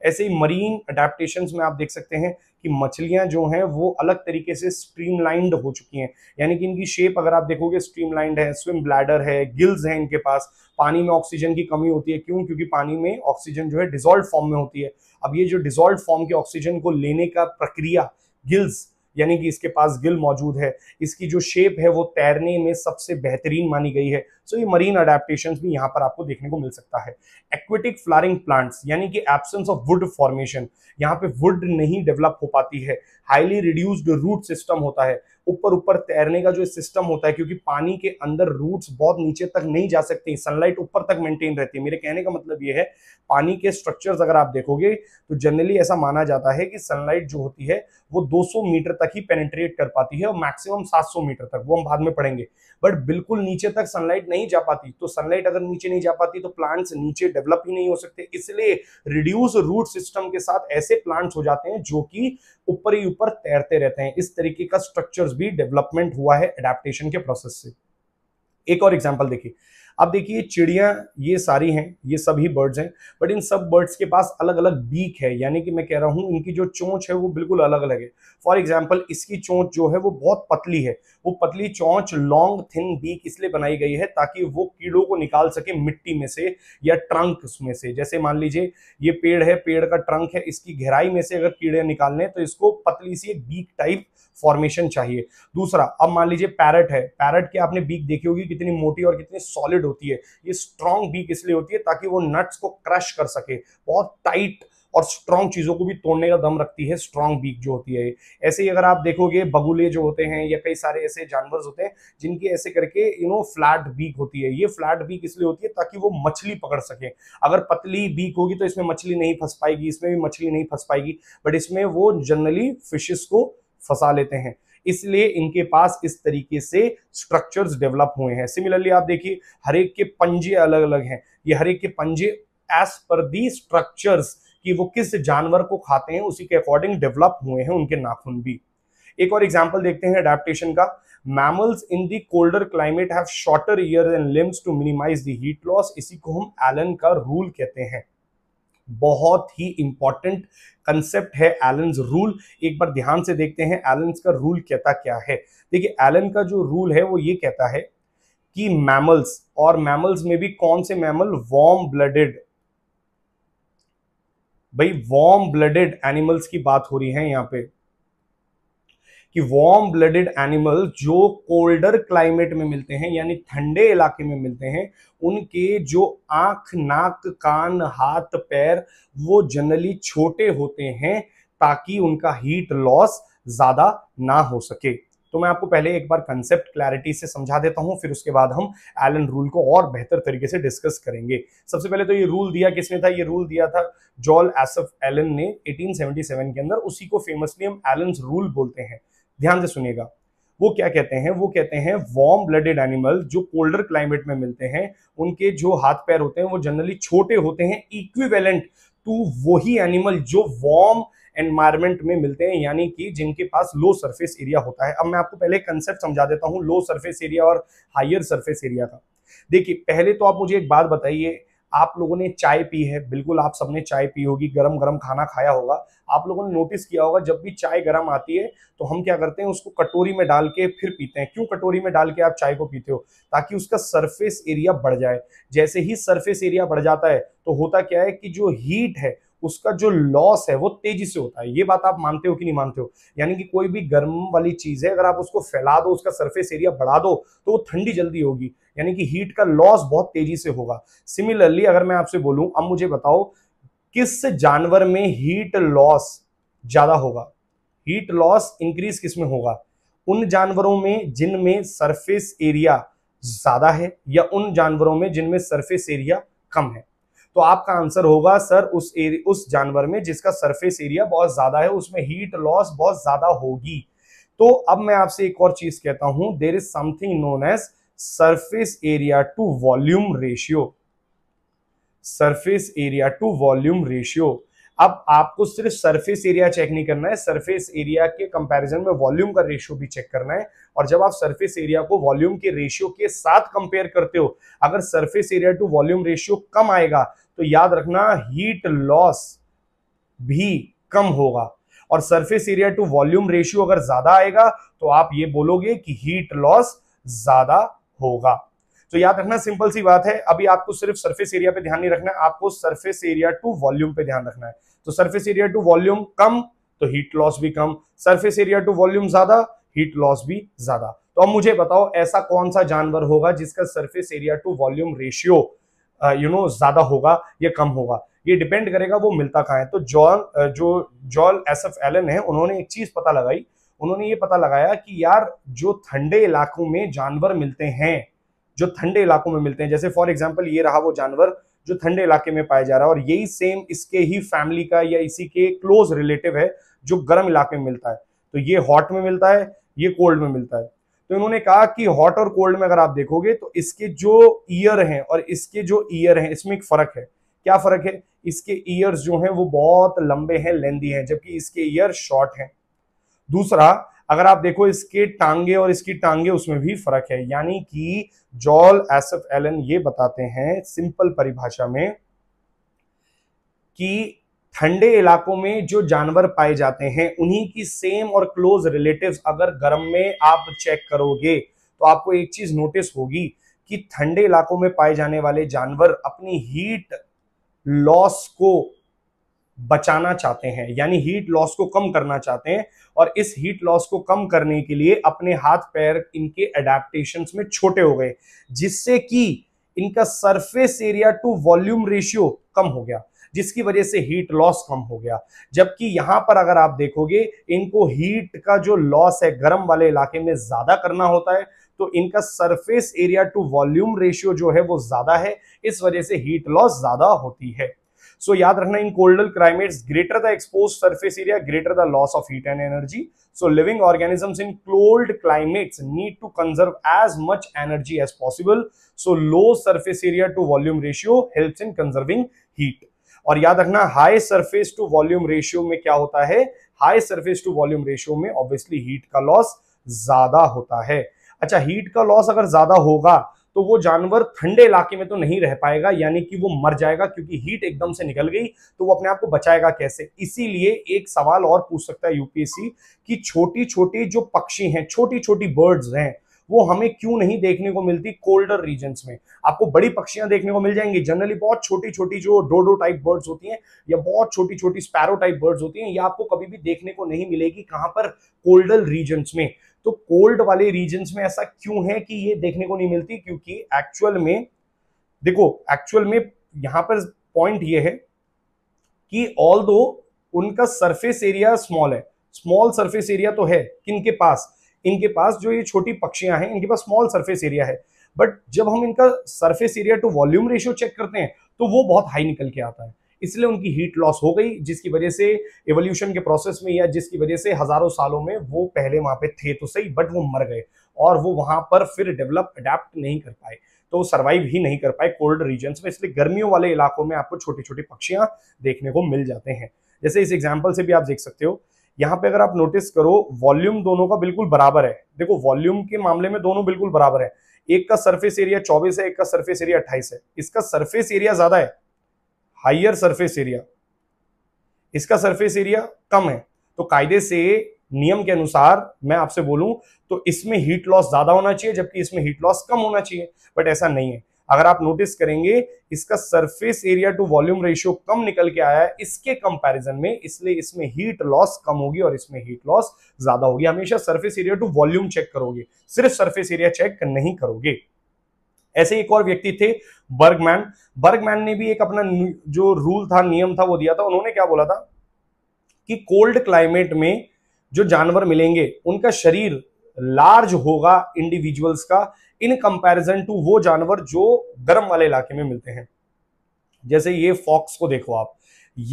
ऐसे ही मरीन अडेप्टेशन में आप देख सकते हैं कि मछलियां जो हैं वो अलग तरीके से स्ट्रीमलाइंड हो चुकी हैं यानी कि इनकी शेप अगर आप देखोगे स्ट्रीमलाइंड है स्विम ब्लैडर है गिल्स हैं इनके पास पानी में ऑक्सीजन की कमी होती है क्यों क्योंकि पानी में ऑक्सीजन जो है डिजोल्व फॉर्म में होती है अब ये जो डिजोल्व फॉर्म के ऑक्सीजन को लेने का प्रक्रिया गिल्स यानी कि इसके पास गिल मौजूद है इसकी जो शेप है वो तैरने में सबसे बेहतरीन मानी गई है सो ये मरीन अडेप्टेशन भी यहाँ पर आपको देखने को मिल सकता है एक्वेटिक फ्लारिंग प्लांट्स यानी कि एब्सेंस ऑफ वुड फॉर्मेशन यहाँ पे वुड नहीं डेवलप हो पाती है हाईली रिड्यूस्ड रूट सिस्टम होता है ऊपर ऊपर तैरने का जो सिस्टम होता है क्योंकि पानी के अंदर रूट्स बहुत नीचे तक नहीं जा सकते सनलाइट ऊपर तक मेंटेन रहती है मेरे कहने का मतलब ये है पानी के स्ट्रक्चर्स अगर आप देखोगे तो जनरली ऐसा माना जाता है कि सनलाइट जो होती है वो 200 मीटर तक ही पेनेट्रेट कर पाती है और मैक्सिमम 700 मीटर तक वो हम बाद में पढ़ेंगे बट बिल्कुल नीचे तक सनलाइट नहीं जा पाती तो सनलाइट अगर नीचे नहीं जा पाती तो प्लांट्स नीचे डेवलप ही नहीं हो सकते इसलिए रिड्यूस रूट सिस्टम के साथ ऐसे प्लांट्स हो जाते हैं जो कि ऊपर ही ऊपर तैरते रहते हैं इस तरीके का स्ट्रक्चर भी डेवलपमेंट हुआ है एडेप्टेशन के प्रोसेस से एक और एग्जाम्पल देखिए आप देखिए चिड़िया ये सारी हैं ये सभी बर्ड्स हैं बट इन सब बर्ड्स के पास अलग अलग बीक है यानी कि मैं कह रहा हूँ इनकी जो चोंच है वो बिल्कुल अलग अलग है फॉर एग्जाम्पल इसकी चोंच जो है वो बहुत पतली है वो पतली चोंच लॉन्ग थिन बीक इसलिए बनाई गई है ताकि वो कीड़ों को निकाल सके मिट्टी में से या ट्रंक में से जैसे मान लीजिए ये पेड़ है पेड़ का ट्रंक है इसकी गहराई में से अगर कीड़े निकालने तो इसको पतली सी एक बीक टाइप फॉर्मेशन चाहिए दूसरा अब मान लीजिए पैरट है पैरट की आपने बीक देखी होगी कितनी मोटी और कितनी सॉलिड होती है ये स्ट्रांग बीक इसलिए होती है ताकि वो नट्स को क्रश कर सके बहुत टाइट और स्ट्रांग चीज़ों को भी तोड़ने का दम रखती है स्ट्रांग बीक जो होती है ऐसे ही अगर आप देखोगे बगुले जो होते हैं या कई सारे ऐसे जानवर होते हैं जिनकी ऐसे करके यू नो फ्लैट बीक होती है ये फ्लैट बीक इसलिए होती है ताकि वो मछली पकड़ सके अगर पतली बीक होगी तो इसमें मछली नहीं फंस पाएगी इसमें भी मछली नहीं फंस पाएगी बट इसमें वो जनरली फिशेस को फंसा लेते हैं इसलिए इनके पास इस तरीके से स्ट्रक्चर्स डेवलप हुए हैं सिमिलरली आप देखिए हरेक के पंजे अलग अलग हैं ये हरेक के पंजे एज पर दी स्ट्रक्चर्स कि वो किस जानवर को खाते हैं उसी के अकॉर्डिंग डेवलप हुए हैं उनके नाखून भी एक और एग्जाम्पल देखते हैं अडेप्टेशन का mammals in the colder climate have shorter ear and limbs to minimise the heat loss इसी को हम एलन का रूल कहते हैं बहुत ही इंपॉर्टेंट कंसेप्ट है एलन्स रूल एक बार ध्यान से देखते हैं एलन्स का रूल कहता क्या है देखिए एलन का जो रूल है वो ये कहता है कि मैमल्स और मैमल्स में भी कौन से मैमल वार्म ब्लडेड भाई वार्म ब्लडेड एनिमल्स की बात हो रही है यहां पे कि वार्म ब्लडेड एनिमल जो कोल्डर क्लाइमेट में मिलते हैं यानी ठंडे इलाके में मिलते हैं उनके जो आंख नाक कान हाथ पैर वो जनरली छोटे होते हैं ताकि उनका हीट लॉस ज़्यादा ना हो सके तो मैं आपको पहले एक बार कंसेप्ट क्लैरिटी से समझा देता हूं फिर उसके बाद हम एलन रूल को और बेहतर तरीके से डिस्कस करेंगे सबसे पहले तो ये रूल दिया किसने था ये रूल दिया था जॉल एसफ एलन ने 1877 के अंदर उसी को फेमसली हम एलन रूल बोलते हैं ध्यान से सुनिएगा वो क्या कहते हैं वो कहते हैं वार्म ब्लडेड एनिमल जो कोल्डर क्लाइमेट में मिलते हैं उनके जो हाथ पैर होते हैं वो जनरली छोटे होते हैं इक्विवेलेंट टू वही एनिमल जो वार्म एनवायरमेंट में मिलते हैं यानी कि जिनके पास लो सरफेस एरिया होता है अब मैं आपको पहले कंसेप्ट समझा देता हूँ लो सरफेस एरिया और हायर सरफेस एरिया का देखिए पहले तो आप मुझे एक बात बताइए आप लोगों ने चाय पी है बिल्कुल आप सबने चाय पी होगी गरम गरम खाना खाया होगा आप लोगों ने नोटिस किया होगा जब भी चाय गरम आती है तो हम क्या करते हैं उसको कटोरी में डाल के फिर पीते हैं क्यों कटोरी में डाल के आप चाय को पीते हो ताकि उसका सरफेस एरिया बढ़ जाए जैसे ही सरफेस एरिया बढ़ जाता है तो होता क्या है कि जो हीट है उसका जो लॉस है वो तेजी से होता है ये बात आप मानते हो कि नहीं मानते हो यानी कि कोई भी गर्म वाली चीज है अगर आप उसको फैला दो उसका सरफेस एरिया बढ़ा दो तो वो ठंडी जल्दी होगी यानी कि हीट का लॉस बहुत तेजी से होगा सिमिलरली अगर मैं आपसे बोलूं अब मुझे बताओ किस जानवर में हीट लॉस ज्यादा होगा हीट लॉस इंक्रीज किस में होगा उन जानवरों में जिनमें सरफेस एरिया ज्यादा है या उन जानवरों में जिनमें सरफेस एरिया कम है तो आपका आंसर होगा सर उस एरिया उस जानवर में जिसका सरफेस एरिया बहुत ज्यादा है उसमें हीट लॉस बहुत ज्यादा होगी तो अब मैं आपसे एक और चीज कहता हूं there is something known as surface area to volume ratio surface area to volume ratio अब आपको सिर्फ सरफेस एरिया चेक नहीं करना है सरफेस एरिया के कंपैरिजन में वॉल्यूम का रेशियो भी चेक करना है और जब आप सरफेस एरिया को वॉल्यूम के रेशियो के साथ कंपेयर करते हो अगर surface area to volume ratio कम आएगा तो याद रखना हीट लॉस भी कम होगा और surface area to volume ratio अगर ज्यादा आएगा तो आप ये बोलोगे कि हीट लॉस ज्यादा होगा तो याद रखना सिंपल सी बात है अभी आपको सिर्फ सरफेस एरिया पे ध्यान नहीं रखना है आपको सरफेस एरिया टू वॉल्यूम पे ध्यान रखना है तो सरफेस एरिया टू वॉल्यूम कम तो हीट लॉस भी कम सरफेस एरिया टू वॉल्यूम ज्यादा हीट लॉस भी ज्यादा तो अब मुझे बताओ ऐसा कौन सा जानवर होगा जिसका surface area to volume ratio you know ज्यादा होगा या कम होगा ये डिपेंड करेगा वो मिलता कहाँ है तो जॉन uh, जो जॉल एस एफ एलन है उन्होंने एक चीज पता लगाई उन्होंने ये पता लगाया कि यार जो ठंडे इलाकों में जानवर मिलते हैं जो ठंडे इलाकों में मिलते हैं जैसे फॉर एग्जाम्पल ये रहा वो जानवर जो ठंडे इलाके में पाया जा रहा है और यही सेम इसके ही फैमिली का या इसी के क्लोज रिलेटिव है जो गर्म इलाके में मिलता है तो ये हॉट में मिलता है ये कोल्ड में मिलता है तो इन्होंने कहा कि हॉट और कोल्ड में अगर आप देखोगे तो इसके जो ईयर हैं और इसके जो ईयर हैं इसमें एक फर्क है क्या फर्क है इसके ईयर्स जो हैं वो बहुत लंबे हैं लेंदी हैं जबकि इसके ईयर शॉर्ट हैं दूसरा अगर आप देखो इसके टांगे और इसकी टांगे उसमें भी फर्क है यानी कि जॉल एसफ एलन ये बताते हैं सिंपल परिभाषा में कि ठंडे इलाकों में जो जानवर पाए जाते हैं उन्हीं की सेम और क्लोज रिलेटिव्स अगर गर्म में आप चेक करोगे तो आपको एक चीज नोटिस होगी कि ठंडे इलाकों में पाए जाने वाले जानवर अपनी हीट लॉस को बचाना चाहते हैं यानी हीट लॉस को कम करना चाहते हैं और इस हीट लॉस को कम करने के लिए अपने हाथ पैर इनके एडेप्टेशन में छोटे हो गए जिससे कि इनका surface area to volume ratio कम हो गया जिसकी वजह से हीट लॉस कम हो गया जबकि यहां पर अगर आप देखोगे इनको हीट का जो लॉस है गर्म वाले इलाके में ज्यादा करना होता है तो इनका surface area to volume ratio जो है वो ज्यादा है इस वजह से हीट लॉस ज्यादा होती है सो so, याद रखना in colder climates greater the expose surface area greater the loss of heat and energy so living organisms in cold climates need to conserve as much energy as possible so low surface area to volume ratio helps in conserving heat और याद रखना high surface to volume ratio में क्या होता है high surface to volume ratio में obviously heat का loss ज्यादा होता है अच्छा हीट का लॉस अगर ज्यादा होगा तो वो जानवर ठंडे इलाके में तो नहीं रह पाएगा यानी कि वो मर जाएगा क्योंकि हीट एकदम से निकल गई तो वो अपने आप को बचाएगा कैसे इसीलिए एक सवाल और पूछ सकता है यूपीएससी कि छोटी छोटी जो पक्षी हैं छोटी छोटी बर्ड्स हैं वो हमें क्यों नहीं देखने को मिलती कोल्डर रीजन में आपको बड़ी पक्षियां देखने को मिल जाएंगी जनरली बहुत छोटी छोटी जो डोडो टाइप बर्ड्स होती हैं या बहुत छोटी छोटी स्पैरो टाइप बर्ड्स होती हैं ये आपको कभी भी देखने को नहीं मिलेगी कहां पर कोल्डर रीजन में तो कोल्ड वाले रीजन में ऐसा क्यों है कि ये देखने को नहीं मिलती क्योंकि एक्चुअल में देखो एक्चुअल में यहां पर पॉइंट ये है कि ऑल उनका सरफेस एरिया स्मॉल है स्मॉल सरफेस एरिया तो है किनके पास इनके पास जो ये छोटी पक्षियां हैं इनके पास स्मॉल सरफेस एरिया है बट जब हम इनका surface area to volume ratio check करते हैं तो वो बहुत हाई निकल के आता है इसलिए उनकी हीट लॉस हो गई जिसकी वजह से एवोल्यूशन के प्रोसेस में या जिसकी वजह से हजारों सालों में वो पहले वहां पे थे तो सही बट वो मर गए और वो वहां पर फिर डेवलप अडेप्ट नहीं कर पाए तो सर्वाइव ही नहीं कर पाए कोल्ड रीजन में इसलिए गर्मियों वाले इलाकों में आपको छोटी छोटी पक्षियां देखने को मिल जाते हैं जैसे इस एग्जाम्पल से भी आप देख सकते हो यहाँ पे अगर आप नोटिस करो वॉल्यूम दोनों का बिल्कुल बराबर है देखो वॉल्यूम के मामले में दोनों बिल्कुल बराबर है एक का सरफेस एरिया 24 है एक का सरफेस एरिया 28 है इसका सरफेस एरिया ज्यादा है हाइयर सरफेस एरिया इसका सरफेस एरिया कम है तो कायदे से नियम के अनुसार मैं आपसे बोलूं तो इसमें हीट लॉस ज्यादा होना चाहिए जबकि इसमें हीट लॉस कम होना चाहिए बट ऐसा नहीं है अगर आप नोटिस करेंगे इसका surface area to volume ratio कम निकल के आया है इसके कंपैरिजन में इसलिए इसमें हीट लॉस कम होगी और इसमें हीट लॉस ज्यादा होगी हमेशा surface area to volume check करोगे सिर्फ सरफेस एरिया चेक नहीं करोगे ऐसे एक और व्यक्ति थे बर्गमैन बर्गमैन ने भी एक अपना जो रूल था नियम था वो दिया था उन्होंने क्या बोला था कि कोल्ड क्लाइमेट में जो जानवर मिलेंगे उनका शरीर लार्ज होगा इंडिविजुअल्स का इन कंपैरिजन टू वो जानवर जो गर्म वाले इलाके में मिलते हैं जैसे ये फॉक्स को देखो आप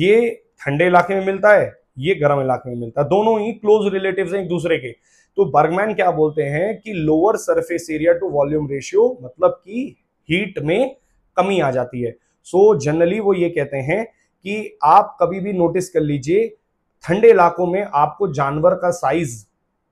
ये ठंडे इलाके में मिलता है ये गर्म इलाके में मिलता है दोनों ही क्लोज रिलेटिव हैं एक दूसरे के तो बर्गमैन क्या बोलते हैं कि lower surface area to volume ratio मतलब कि हीट में कमी आ जाती है सो so, जनरली वो ये कहते हैं कि आप कभी भी नोटिस कर लीजिए ठंडे इलाकों में आपको जानवर का साइज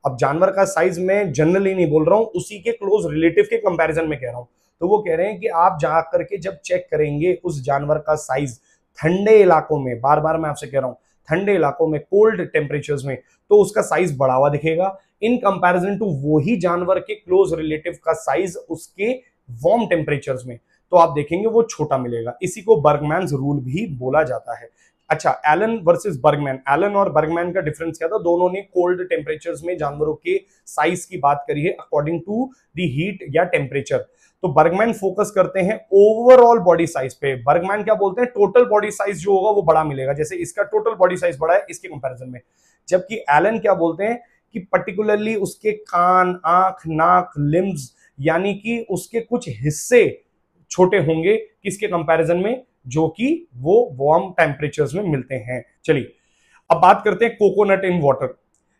अब जानवर का साइज मैं जनरली नहीं बोल रहा हूँ उसी के क्लोज रिलेटिव के कंपेरिजन में कह रहा हूँ तो वो कह रहे हैं कि आप जा करके जब चेक करेंगे उस जानवर का साइज ठंडे इलाकों में बार बार मैं आपसे कह रहा हूँ ठंडे इलाकों में कोल्ड टेम्परेचर्स में तो उसका साइज बढ़ा हुआ दिखेगा इन कंपैरिजन टू वही जानवर के क्लोज रिलेटिव का साइज उसके वार्म टेम्परेचर में तो आप देखेंगे वो छोटा मिलेगा इसी को बर्गमैन रूल भी बोला जाता है अच्छा एलन वर्सेस बर्गमैन एलन और बर्गमैन का डिफरेंस क्या था दोनों ने कोल्ड टेम्परेचर में जानवरों के साइज की बात करी है अकॉर्डिंग टू दी हीट या टेम्परेचर तो बर्गमैन फोकस करते हैं ओवरऑल बॉडी साइज पे बर्गमैन क्या बोलते हैं टोटल बॉडी साइज जो होगा वो बड़ा मिलेगा जैसे इसका टोटल बॉडी साइज बड़ा है इसके कंपैरिजन में जबकि एलन क्या बोलते हैं कि पर्टिकुलरली उसके कान आंख नाक लिम्स यानी कि उसके कुछ हिस्से छोटे होंगे किसके कंपैरिजन में जो कि वो वार्म टेम्परेचर्स में मिलते हैं चलिए अब बात करते हैं कोकोनट इन वाटर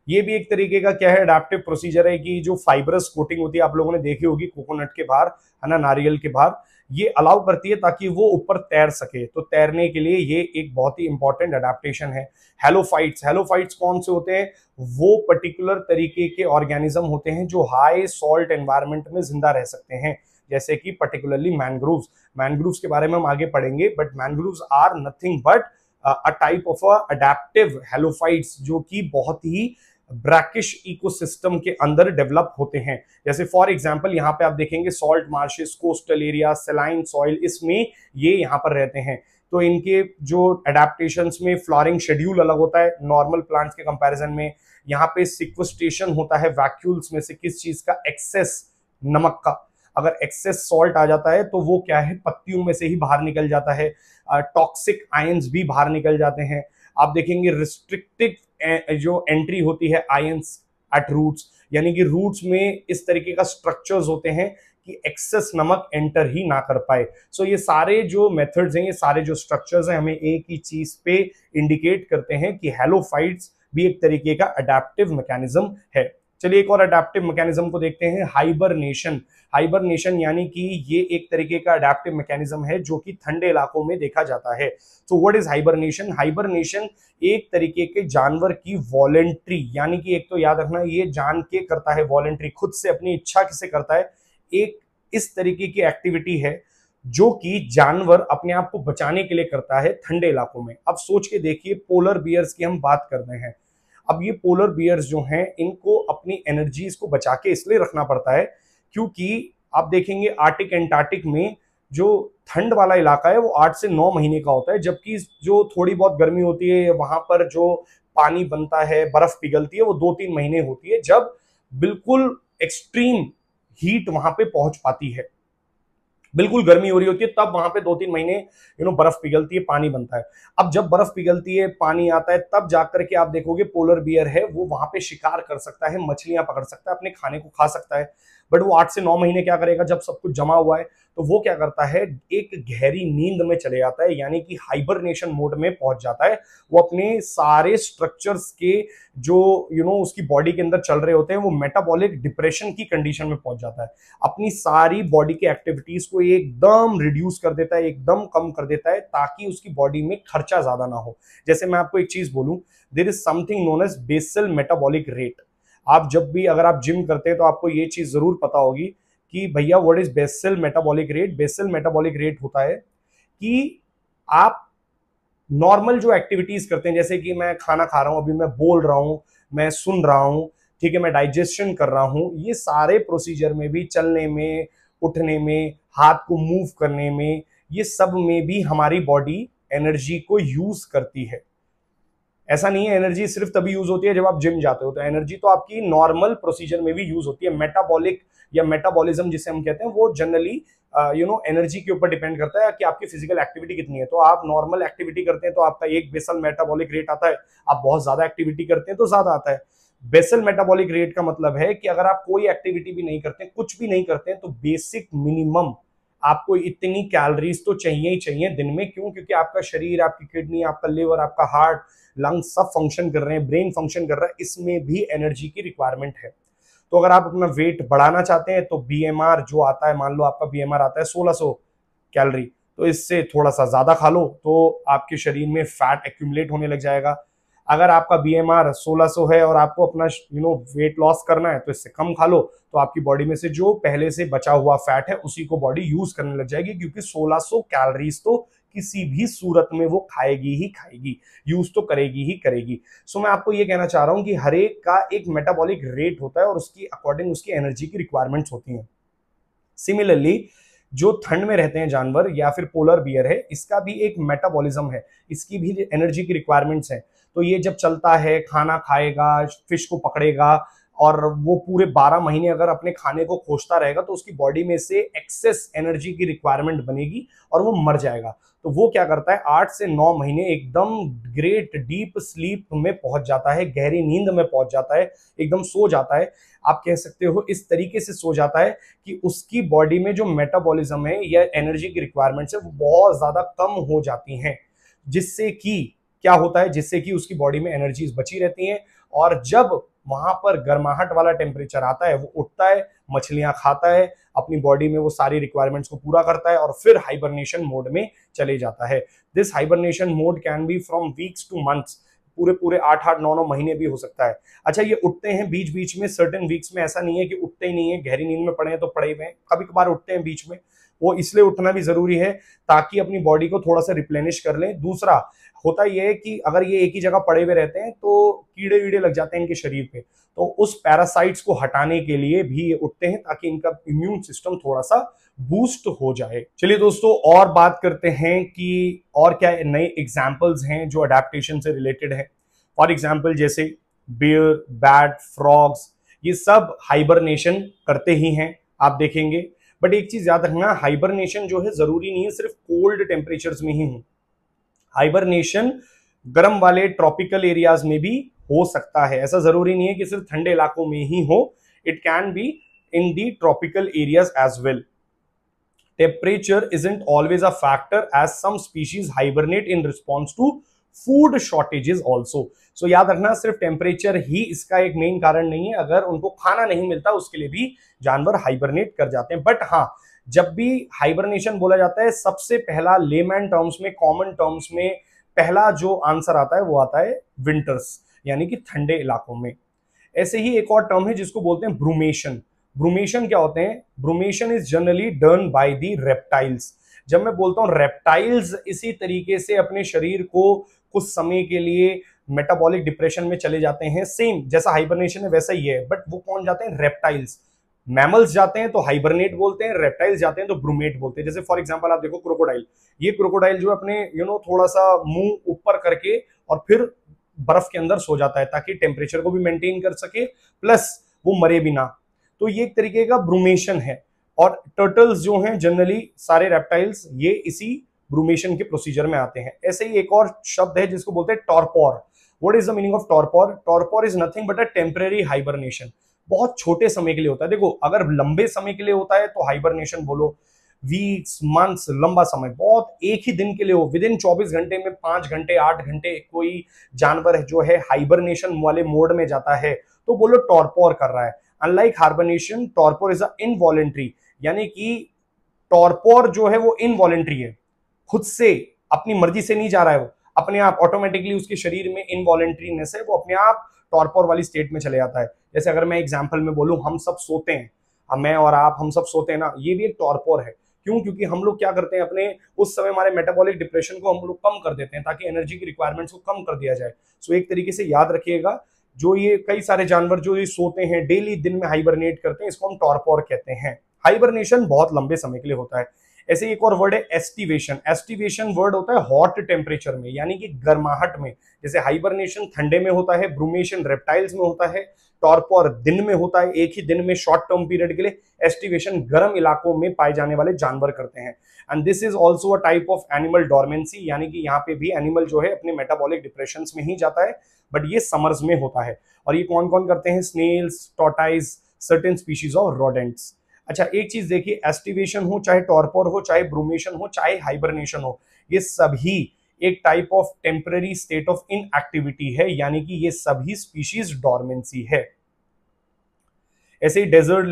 ये भी एक तरीके का क्या है अडेप्टिव प्रोसीजर है कि जो फाइबरस कोटिंग होती है आप लोगों ने देखी होगी कोकोनट के बाहर है ना नारियल के बाहर ये अलाउ करती है ताकि वो ऊपर तैर सके तो तैरने के लिए ये एक बहुत ही इंपॉर्टेंट अडेप्टेशन है हेलोफाइट्स हेलोफाइट्स कौन से होते हैं वो पर्टिकुलर तरीके के ऑर्गेनिज्म होते हैं जो हाई सॉल्ट एनवायरमेंट में जिंदा रह सकते हैं जैसे कि पर्टिकुलरली मैनग्रोव्स मैनग्रोव्स के बारे में हम आगे पढ़ेंगे but mangroves are nothing but a type of adaptive halophytes जो कि बहुत ही ब्रैकिश इकोसिस्टम के अंदर डेवलप होते हैं जैसे फॉर एग्जांपल यहाँ पे आप देखेंगे salt marshes coastal area saline soil इसमें ये यहाँ पर रहते हैं तो इनके जो अडेप्टेशन में फ्लॉरिंग शेड्यूल अलग होता है नॉर्मल प्लांट्स के कंपैरिजन में यहाँ पे सिक्वेस्टेशन होता है वैक्यूल्स में से किस चीज का एक्सेस नमक का अगर एक्सेस सॉल्ट आ जाता है तो वो क्या है पत्तियों में से ही बाहर निकल जाता है टॉक्सिक आयंस भी बाहर निकल जाते हैं आप देखेंगे रिस्ट्रिक्टिव जो एंट्री होती है आयंस एट रूट्स यानी कि रूट्स में इस तरीके का स्ट्रक्चर्स होते हैं कि एक्सेस नमक एंटर ही ना कर पाए सो so, ये सारे जो मेथड्स हैं ये सारे जो स्ट्रक्चर्स हैं हमें एक ही चीज पे इंडिकेट करते हैं कि हेलोफाइट्स भी एक तरीके का अडेप्टिव मैकेनिज्म है चलिए एक और अडेप्टिव मैकेनिज्म को देखते हैं हाइबरनेशन हाइबरनेशन यानी कि ये एक तरीके का अडेप्टिव मैकेनिज्म है जो कि ठंडे इलाकों में देखा जाता है so what is hibernation hibernation एक तरीके के जानवर की वॉलेंट्री यानी कि एक तो याद रखना ये जान के करता है वॉलेंट्री खुद से अपनी इच्छा से करता है एक इस तरीके की एक्टिविटी है जो कि जानवर अपने आप को बचाने के लिए करता है ठंडे इलाकों में अब सोच के देखिए पोलर बियर्स की हम बात कर रहे हैं अब ये पोलर बियर्स जो हैं इनको अपनी एनर्जीज को बचा के इसलिए रखना पड़ता है क्योंकि आप देखेंगे आर्टिक एंटार्टिक में जो ठंड वाला इलाका है वो आठ से नौ महीने का होता है जबकि जो थोड़ी बहुत गर्मी होती है वहां पर जो पानी बनता है बर्फ पिघलती है वो दो तीन महीने होती है जब बिल्कुल एक्सट्रीम हीट वहां पे पहुंच पाती है बिल्कुल गर्मी हो रही होती है तब वहां पे दो तीन महीने यू नो बर्फ पिघलती है पानी बनता है अब जब बर्फ पिघलती है पानी आता है तब जाकर के आप देखोगे पोलर बियर है वो वहां पे शिकार कर सकता है मछलियां पकड़ सकता है अपने खाने को खा सकता है बट वो आठ से नौ महीने क्या करेगा जब सब कुछ जमा हुआ है तो वो क्या करता है एक गहरी नींद में चले जाता है यानी कि हाइबरनेशन मोड में पहुंच जाता है वो अपने सारे स्ट्रक्चर्स के जो यू you नो know, उसकी बॉडी के अंदर चल रहे होते हैं वो मेटाबॉलिक डिप्रेशन की कंडीशन में पहुंच जाता है अपनी सारी बॉडी की एक्टिविटीज को एकदम रिड्यूस कर देता है एकदम कम कर देता है ताकि उसकी बॉडी में खर्चा ज्यादा ना हो जैसे मैं आपको एक चीज बोलूं there is something known as basal metabolic rate आप जब भी अगर आप जिम करते हैं तो आपको ये चीज़ ज़रूर पता होगी कि भैया what is basal metabolic rate basal metabolic rate होता है कि आप नॉर्मल जो एक्टिविटीज़ करते हैं जैसे कि मैं खाना खा रहा हूँ अभी मैं बोल रहा हूँ मैं सुन रहा हूँ ठीक है मैं डाइजेशन कर रहा हूँ ये सारे प्रोसीजर में भी चलने में उठने में हाथ को मूव करने में ये सब में भी हमारी बॉडी एनर्जी को यूज़ करती है ऐसा नहीं है एनर्जी सिर्फ तभी यूज होती है जब आप जिम जाते हो तो एनर्जी तो आपकी नॉर्मल प्रोसीजर में भी यूज होती है मेटाबॉलिक या मेटाबॉलिज्म जिसे हम कहते हैं वो जनरली यू नो एनर्जी के ऊपर डिपेंड करता है कि आपकी फिजिकल एक्टिविटी कितनी है तो आप नॉर्मल एक्टिविटी करते हैं तो आपका एक बेसल मेटाबॉलिक रेट आता है आप बहुत ज्यादा एक्टिविटी करते हैं तो ज्यादा आता है बेसल मेटाबॉलिक रेट का मतलब है कि अगर आप कोई एक्टिविटी भी नहीं करते कुछ भी नहीं करते तो बेसिक मिनिमम आपको इतनी कैलोरीज तो चाहिए ही चाहिए दिन में क्यों क्योंकि आपका शरीर आपकी किडनी आपका लिवर आपका हार्ट लंग्स सब फंक्शन कर रहे हैं ब्रेन फंक्शन कर रहा है इसमें भी एनर्जी की रिक्वायरमेंट है तो अगर आप अपना वेट बढ़ाना चाहते हैं तो बी जो आता है मान लो आपका बी आता है 1600 कैलोरी तो इससे थोड़ा सा ज़्यादा खा लो तो आपके शरीर में फैट एक्यूमलेट होने लग जाएगा अगर आपका बी 1600 है और आपको अपना यू नो वेट लॉस करना है तो इससे कम खा लो तो आपकी बॉडी में से जो पहले से बचा हुआ फैट है उसी को बॉडी यूज करने लग जाएगी क्योंकि 1600 कैलोरीज तो किसी भी सूरत में वो खाएगी ही खाएगी यूज तो करेगी ही करेगी सो so, मैं आपको ये कहना चाह रहा हूँ कि हरेक का एक मेटाबॉलिक रेट होता है और उसकी अकॉर्डिंग उसकी एनर्जी की रिक्वायरमेंट्स होती हैं सिमिलरली जो ठंड में रहते हैं जानवर या फिर पोलर बियर है इसका भी एक मेटाबॉलिज्म है इसकी भी एनर्जी की रिक्वायरमेंट्स है तो ये जब चलता है खाना खाएगा फिश को पकड़ेगा और वो पूरे 12 महीने अगर अपने खाने को खोजता रहेगा तो उसकी बॉडी में से एक्सेस एनर्जी की रिक्वायरमेंट बनेगी और वो मर जाएगा तो वो क्या करता है आठ से नौ महीने एकदम ग्रेट डीप स्लीप में पहुंच जाता है गहरी नींद में पहुंच जाता है एकदम सो जाता है आप कह सकते हो इस तरीके से सो जाता है कि उसकी बॉडी में जो मेटाबॉलिज्म है या एनर्जी की रिक्वायरमेंट्स है वो बहुत ज़्यादा कम हो जाती हैं जिससे कि क्या होता है जिससे कि उसकी बॉडी में एनर्जीज बची रहती हैं और जब वहां पर गर्माहट वाला टेम्परेचर आता है वो उठता है मछलियां खाता है अपनी बॉडी में वो सारी रिक्वायरमेंट्स को पूरा करता है और फिर हाइबरनेशन मोड में चले जाता है this hibernation mode can be from weeks to months पूरे पूरे आठ आठ नौ नौ महीने भी हो सकता है अच्छा ये उठते हैं बीच बीच में सर्टेन वीक्स में ऐसा नहीं है कि उठते ही नहीं है गहरी नींद में पड़े हैं तो पड़े हुए हैं कभी कभार उठते हैं बीच में वो इसलिए उठना भी जरूरी है ताकि अपनी बॉडी को थोड़ा सा रिप्लेनिश कर लें दूसरा होता यह है कि अगर ये एक ही जगह पड़े हुए रहते हैं तो कीड़े वीड़े लग जाते हैं इनके शरीर पे तो उस पैरासाइट्स को हटाने के लिए भी ये उठते हैं ताकि इनका इम्यून सिस्टम थोड़ा सा बूस्ट हो जाए चलिए दोस्तों और बात करते हैं कि और क्या नए एग्जाम्पल्स हैं जो अडेप्टेशन से रिलेटेड है फॉर एग्जाम्पल जैसे बियर बैट फ्रॉग्स ये सब हाइबरनेशन करते ही हैं आप देखेंगे बट एक चीज याद रखना हाइबरनेशन जो है जरूरी नहीं है सिर्फ कोल्ड टेम्परेचर में ही हूँ हाइबरनेशन गर्म वाले ट्रॉपिकल एरियाज में भी हो सकता है ऐसा जरूरी नहीं है कि सिर्फ ठंडे इलाकों में ही हो it can be in the tropical areas as well temperature is isn't always a factor as some species hibernate in response to food shortages also so याद रखना सिर्फ टेम्परेचर ही इसका एक मेन कारण नहीं है अगर उनको खाना नहीं मिलता उसके लिए भी जानवर हाइबरनेट कर जाते हैं बट हाँ जब भी हाइबरनेशन बोला जाता है सबसे पहला लेमैन टर्म्स में कॉमन टर्म्स में पहला जो आंसर आता है वो आता है विंटर्स यानी कि ठंडे इलाकों में ऐसे ही एक और टर्म है जिसको बोलते हैं ब्रूमेशन ब्रूमेशन क्या होते हैं brumation is generally done by the reptiles जब मैं बोलता हूं रेप्टाइल्स इसी तरीके से अपने शरीर को कुछ समय के लिए मेटाबॉलिक डिप्रेशन में चले जाते हैं सेम जैसा हाइबरनेशन है वैसा ही है बट वो कौन जाते हैं रेप्टाइल्स मैमल्स जाते हैं तो हाइबरनेट बोलते हैं रेप्टाइल्स जाते हैं तो ब्रूमेट बोलते हैं जैसे फॉर एग्जाम्पल आप देखो क्रोकोडाइल ये क्रोकोडाइल जो अपने यू you नो know, थोड़ा सा मुंह ऊपर करके और फिर बर्फ के अंदर सो जाता है ताकि टेम्परेचर को भी मेंटेन कर सके प्लस वो मरे भी ना तो ये एक तरीके का ब्रूमेशन है और टर्टल्स जो हैं जनरली सारे रेप्टाइल्स ये इसी ब्रूमेशन के प्रोसीजर में आते हैं ऐसे ही एक और शब्द है जिसको बोलते हैं torpor what is the meaning of torpor torpor is nothing but a temporary hibernation बहुत छोटे समय के लिए होता है देखो अगर लंबे समय के लिए होता है तो हाइबरनेशन बोलो वीक्स मंथ्स लंबा समय बहुत एक ही दिन के लिए हो विद इन चौबीस घंटे में पांच घंटे आठ घंटे कोई जानवर जो है हाइबरनेशन वाले मोड में जाता है तो बोलो टॉर्पोर कर रहा है unlike hibernation torpor is a involuntary यानी कि टॉर्पोर जो है वो इनवॉलेंट्री है खुद से अपनी मर्जी से नहीं जा रहा है वो अपने आप ऑटोमेटिकली उसके शरीर में इनवॉलेंट्रीनेस है वो अपने आप टॉर्पोर वाली स्टेट में चले जाता है जैसे अगर मैं एग्जाम्पल में बोलूँ हम सब सोते हैं मैं और आप हम सब सोते हैं ना ये भी एक टॉर्पोर है क्यों क्योंकि हम लोग क्या करते हैं अपने उस समय हमारे मेटाबॉलिक डिप्रेशन को हम लोग कम कर देते हैं ताकि एनर्जी की रिक्वायरमेंट्स को कम कर दिया जाए सो एक तरीके से याद रखिएगा जो ये कई सारे जानवर जो ये सोते हैं डेली दिन में हाइबरनेट करते हैं इसको हम टॉर्पोर कहते हैं हाइबरनेशन बहुत लंबे समय के लिए होता है ऐसे एक और वर्ड है एस्टिवेशन एस्टिवेशन वर्ड होता है हॉट टेम्परेचर में यानी कि गर्माहट में जैसे हाइबरनेशन ठंडे में होता है ब्रूमेशन रेप्टाइल्स में होता है टॉर्पोर दिन में होता है एक ही दिन में शॉर्ट टर्म पीरियड के लिए एस्टिवेशन गर्म इलाकों में पाए जाने वाले जानवर करते हैं and this is also a type of animal dormancy यानी कि यहाँ पे भी एनिमल जो है अपने मेटाबॉलिक डिप्रेशन में ही जाता है बट ये समर्स में होता है और ये कौन कौन करते हैं snails tortoise certain species of rodents अच्छा एक चीज देखिए एस्टिवेशन हो चाहे टॉर्पोर हो चाहे ब्रोमेशन हो चाहे हाइबरनेशन हो ये सभी एक type of temporary state of inactivity है यानी कि ये सभी स्पीशीज डॉर्मेंसी है ऐसे ही डेजर्ट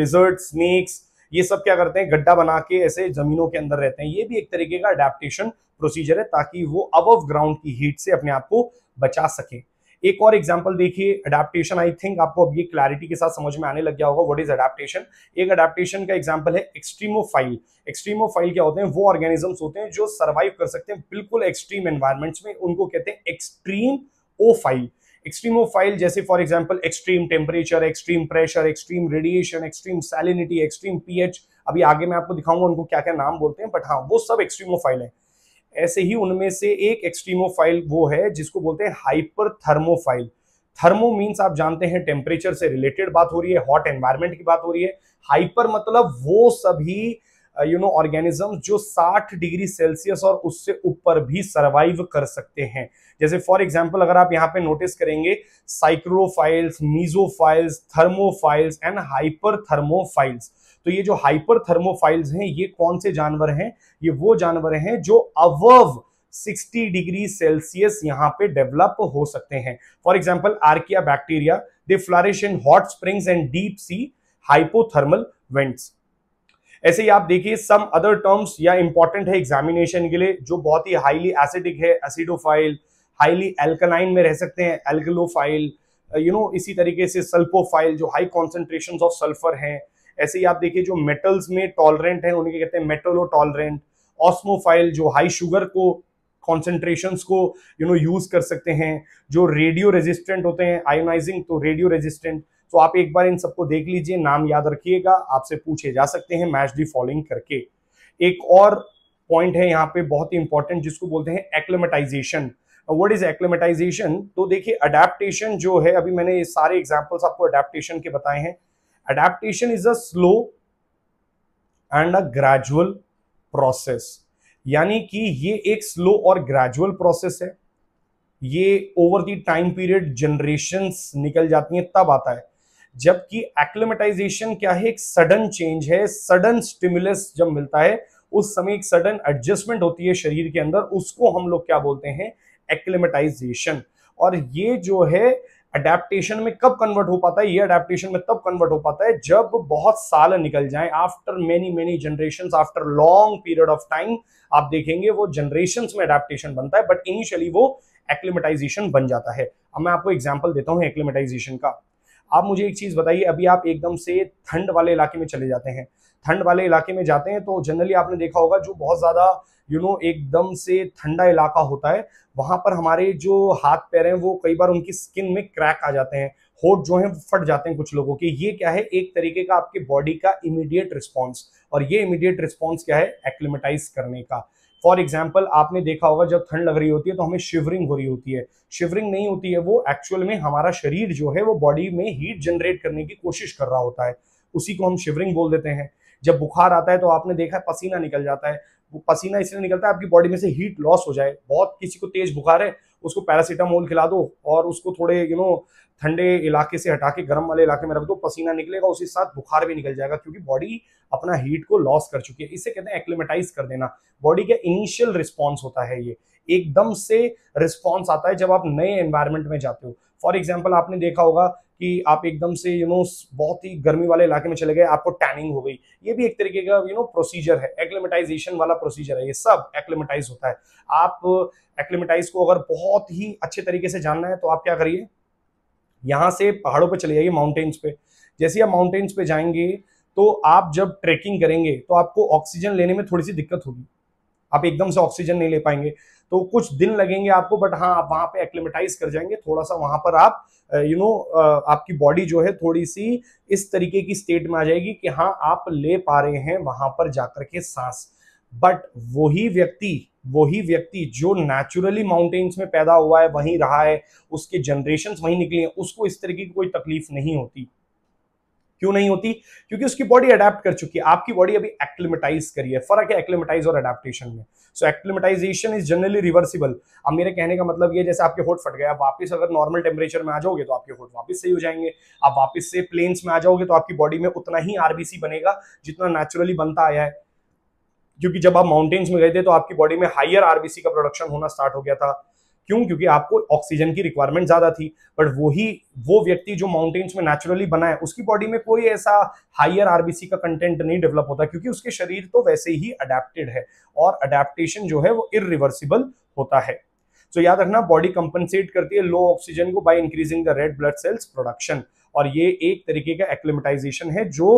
लिजर्ट स्नेक्स ये सब क्या करते हैं गड्ढा बना के ऐसे जमीनों के अंदर रहते हैं ये भी एक तरीके का अडेप्टेशन प्रोसीजर है ताकि वो अब ग्राउंड की हीट से अपने आप को बचा सके एक और एग्जाम्पल देखिए अडेप्टेशन आई थिंक आपको अब ये क्लैरिटी के साथ समझ में आने लग गया होगा वट इज अडेप्टेशन एक अडेप्टेशन का एग्जाम्पल है एक्सट्रीमोफाइल एक्सट्रीमोफाइल क्या होते हैं वो ऑर्गेनिजम्स होते हैं जो सर्वाइव कर सकते हैं बिल्कुल एक्सट्रीम एनवायरमेंट्स में उनको कहते हैं एक्सट्रीम ओफाइल एक्सट्रीमोफाइल जैसे for example extreme temperature extreme pressure extreme radiation extreme salinity extreme pH अभी आगे मैं आपको दिखाऊंगा उनको क्या क्या नाम बोलते हैं बट हाँ वो सब एक्सट्रीमोफाइल है ऐसे ही उनमें से एक एक्सट्रीमोफाइल वो है जिसको बोलते हैं हाइपर थर्मोफाइल थर्मो मीन्स आप जानते हैं टेम्परेचर से रिलेटेड बात हो रही है हॉट एनवायरमेंट की बात हो रही है हाइपर मतलब वो सभी यू नो ऑर्गेनिज्म जो 60 डिग्री सेल्सियस और उससे ऊपर भी सरवाइव कर सकते हैं जैसे फॉर एग्जांपल अगर आप यहाँ पे नोटिस करेंगे psychrophiles mesophiles thermophiles and hyper thermophiles तो ये जो हाइपर थर्मोफाइल्स हैं ये कौन से जानवर हैं ये वो जानवर हैं जो अव 60 डिग्री सेल्सियस यहाँ पे डेवलप हो सकते हैं for example archaea bacteria they flourish in hot springs and deep sea hypothermal vents ऐसे ही आप देखिए सम अदर टर्म्स या इंपॉर्टेंट है एग्जामिनेशन के लिए जो बहुत ही हाईली एसिडिक है एसिडोफाइल हाईली एल्कलाइन में रह सकते हैं एल्कलोफाइल यू नो इसी तरीके से सल्फोफाइल जो हाई कॉन्सेंट्रेशन ऑफ सल्फर हैं ऐसे ही आप देखिए जो मेटल्स में टॉलरेंट है उन्हें कहते हैं मेटलो टॉलरेंट ऑस्मोफाइल जो हाई शुगर को कॉन्सेंट्रेशन को यू नो यूज कर सकते हैं जो रेडियो रेजिस्टेंट होते हैं आयोनाइजिंग तो रेडियो रेजिस्टेंट तो आप एक बार इन सबको देख लीजिए नाम याद रखिएगा आपसे पूछे जा सकते हैं मैच दी फॉलोइंग करके एक और पॉइंट है यहाँ पे बहुत ही इंपॉर्टेंट जिसको बोलते हैं एक्लेमेटाइजेशन व्हाट इज एक्लेमेटाइजेशन तो देखिए अडेप्टेशन जो है अभी मैंने ये सारे एग्जाम्पल्स आपको अडेप्टेशन के बताए हैं adaptation is a slow and a gradual process यानी कि ये एक स्लो और ग्रेजुअल प्रोसेस है ये over the time period generation निकल जाती हैं तब आता है जबकि एक्लेमेटाइजेशन क्या है एक सडन चेंज है सडन स्टिमुलस जब मिलता है उस समय एक सडन एडजस्टमेंट होती है शरीर के अंदर उसको हम लोग क्या बोलते हैं एक्लेमेटाइजेशन और ये जो है अडेप्टेशन में कब कन्वर्ट हो पाता है ये अडेप्टेशन में तब कन्वर्ट हो पाता है जब बहुत साल निकल जाए after many many generation after long period of time आप देखेंगे वो जनरेशन में अडेप्टेशन बनता है बट इनिशियली वो एक्लिमेटाइजेशन बन जाता है अब मैं आपको एग्जाम्पल देता हूँ एक्लिमेटाइजेशन का आप मुझे एक चीज़ बताइए अभी आप एकदम से ठंड वाले इलाके में चले जाते हैं ठंड वाले इलाके में जाते हैं तो जनरली आपने देखा होगा जो बहुत ज़्यादा यू नो एकदम से ठंडा इलाका होता है वहां पर हमारे जो हाथ पैर हैं वो कई बार उनकी स्किन में क्रैक आ जाते हैं होट जो है फट जाते हैं कुछ लोगों के ये क्या है एक तरीके का आपके बॉडी का इमीडिएट रिस्पॉन्स और ये इमीडिएट रिस्पॉन्स क्या है एक्लिमेटाइज करने का फॉर एग्जाम्पल आपने देखा होगा जब ठंड लग रही होती है तो हमें शिवरिंग हो रही होती है शिवरिंग नहीं होती है वो एक्चुअल में हमारा शरीर जो है वो बॉडी में हीट जनरेट करने की कोशिश कर रहा होता है उसी को हम शिवरिंग बोल देते हैं जब बुखार आता है तो आपने देखा है पसीना निकल जाता है वो पसीना इसलिए निकलता है आपकी बॉडी में से हीट लॉस हो जाए बहुत किसी को तेज बुखार है उसको पैरासीटामोल खिला दो और उसको थोड़े यू नो ठंडे इलाके से हटा के गर्म वाले इलाके में रख दो पसीना निकलेगा उसी साथ बुखार भी निकल जाएगा क्योंकि बॉडी अपना हीट को लॉस कर चुकी है इसे कहते हैं एक्लिमेटाइज कर देना बॉडी का इनिशियल रिस्पॉन्स होता है ये एकदम से रिस्पॉन्स आता है जब आप नए एनवायरमेंट में जाते हो फॉर एग्जाम्पल आपने देखा होगा कि आप एकदम से यू नो बहुत ही गर्मी वाले इलाके में चले गए आपको टैनिंग हो गई ये भी एक तरीके का यू नो प्रोसीजर है एक्लेमेटाइजेशन वाला प्रोसीजर है ये सब एक्लेमेटाइज होता है आप एक्लेमेटाइज को अगर बहुत ही अच्छे तरीके से जानना है तो आप क्या करिए यहाँ से पहाड़ों पर चले जाइए माउंटेन्स पे जैसे आप माउंटेन्स पे जाएंगे तो आप जब ट्रेकिंग करेंगे तो आपको ऑक्सीजन लेने में थोड़ी सी दिक्कत होगी आप एकदम से ऑक्सीजन नहीं ले पाएंगे तो कुछ दिन लगेंगे आपको बट हाँ आप वहाँ पे एक्लेमेटाइज कर जाएंगे थोड़ा सा वहां पर आप यू नो आपकी बॉडी जो है थोड़ी सी इस तरीके की स्टेट में आ जाएगी कि हाँ आप ले पा रहे हैं वहाँ पर जाकर के सांस बट वही व्यक्ति वही व्यक्ति जो नेचुरली माउंटेन्स में पैदा हुआ है वहीं रहा है उसके जनरेशन वहीं निकले हैं उसको इस तरीके की कोई तकलीफ नहीं होती क्यों नहीं होती क्योंकि उसकी बॉडी अडेप्ट कर चुकी है आपकी बॉडी अभी एक्लिमेटाइज करी है फर्क है एक्लिमेटाइज और अडेप्टेशन में so acclimatization is generally reversible अब मेरे कहने का मतलब ये जैसे आपके होट फट गया आप वापस अगर नॉर्मल टेम्परेचर में आ जाओगे तो आपके होट वापस सही हो जाएंगे आप वापस से प्लेन्स में आ जाओगे तो आपकी बॉडी में उतना ही आरबीसी बनेगा जितना नेचुरली बनता आया है क्योंकि जब आप माउंटेन्स में गए थे तो आपकी बॉडी में हाइयर आरबीसी का प्रोडक्शन होना स्टार्ट हो गया था क्यों क्योंकि आपको ऑक्सीजन की रिक्वायरमेंट ज़्यादा थी बट वही वो व्यक्ति जो माउंटेन्स में नेचुरली बना है उसकी बॉडी में कोई ऐसा हाइयर आरबीसी का कंटेंट नहीं डेवलप होता क्योंकि उसके शरीर तो वैसे ही अडेप्टेड है और अडेप्टेशन जो है वो इिवर्सिबल होता है सो so, याद रखना बॉडी कंपनसेट करती है लो ऑक्सीजन को by increasing the red blood cells production और ये एक तरीके का एक्लिमेटाइजेशन है जो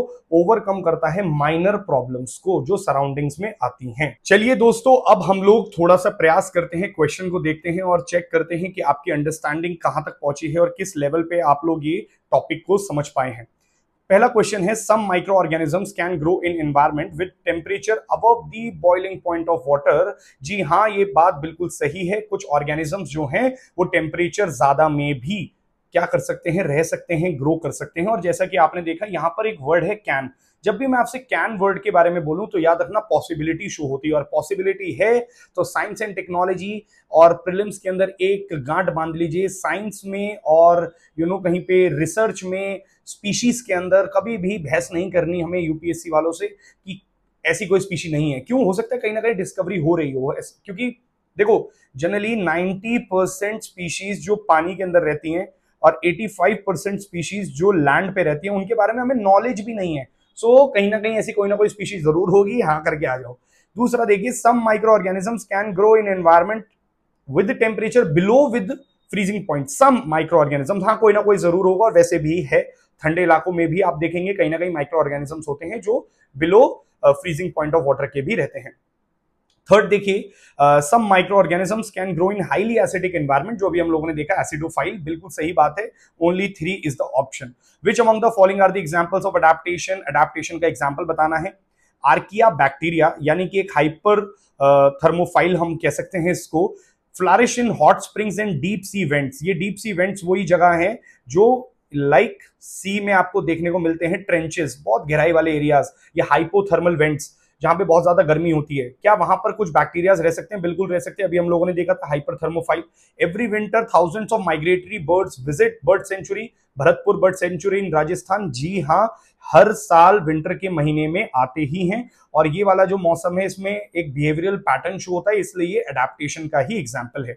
ओवरकम करता है माइनर प्रॉब्लम्स को जो सराउंडिंग्स में आती हैं चलिए दोस्तों अब हम लोग थोड़ा सा प्रयास करते हैं क्वेश्चन को देखते हैं और चेक करते हैं कि आपकी अंडरस्टैंडिंग कहां तक पहुंची है और किस लेवल पे आप लोग ये टॉपिक को समझ पाए हैं पहला क्वेश्चन है some micro organisms can grow in environment with temperature above the boiling point of water जी हाँ ये बात बिल्कुल सही है कुछ ऑर्गेनिजम्स जो हैं वो टेम्परेचर ज्यादा में भी क्या कर सकते हैं रह सकते हैं ग्रो कर सकते हैं और जैसा कि आपने देखा यहाँ पर एक वर्ड है कैन जब भी मैं आपसे कैन वर्ड के बारे में बोलूं तो याद रखना पॉसिबिलिटी शो होती है और पॉसिबिलिटी है तो साइंस एंड टेक्नोलॉजी और प्रिलिम्स के अंदर एक गांठ बांध लीजिए साइंस में और यू you नो know, कहीं पे रिसर्च में स्पीशीज के अंदर कभी भी बहस नहीं करनी हमें यूपीएससी वालों से कि ऐसी कोई स्पीशी नहीं है क्यों हो सकता है कहीं ना कहीं डिस्कवरी हो रही हो क्योंकि देखो जनरली 90 परसेंट स्पीशीज जो पानी के अंदर रहती हैं और 85 परसेंट स्पीशीज जो लैंड पे रहती है उनके बारे में हमें नॉलेज भी नहीं है सो so, कहीं ना कहीं ऐसी कोई ना कोई स्पीशीज जरूर होगी हाँ करके आ जाओ दूसरा देखिए some micro organisms can grow in environment with temperature below with freezing point some micro organisms हाँ कोई ना कोई जरूर होगा और वैसे भी है ठंडे इलाकों में भी आप देखेंगे कहीं ना कहीं माइक्रो ऑर्गेनिजम्स होते हैं जो below freezing point of water के भी रहते हैं थर्ड देखिए some micro organisms can grow in highly acidic environment जो भी हम लोगों ने देखा एसिडोफाइल बिल्कुल सही बात है only three is the option which among the following are the examples of adaptation adaptation का एग्जाम्पल बताना है आर्किया बैक्टीरिया यानी कि एक हाइपर थर्मोफाइल हम कह सकते हैं इसको flourish in hot springs and deep sea vents ये डीप सी वेंट्स वही जगह है जो लाइक like सी में आपको देखने को मिलते हैं ट्रेंचेस बहुत गहराई वाले एरियाज ये हाइपोथर्मल वेंट्स जहां पे बहुत ज्यादा गर्मी होती है क्या वहां पर कुछ बैक्टीरियाज रह सकते हैं बिल्कुल रह सकते हैं अभी हम लोगों ने देखा था hyper thermophile every winter thousands of migratory birds visit bird sanctuary Bharatpur bird sanctuary in Rajasthan जी हाँ हर साल विंटर के महीने में आते ही हैं और ये वाला जो मौसम है इसमें एक बिहेवियरल पैटर्न शो होता है इसलिए ये एडेप्टेशन का ही एग्जाम्पल है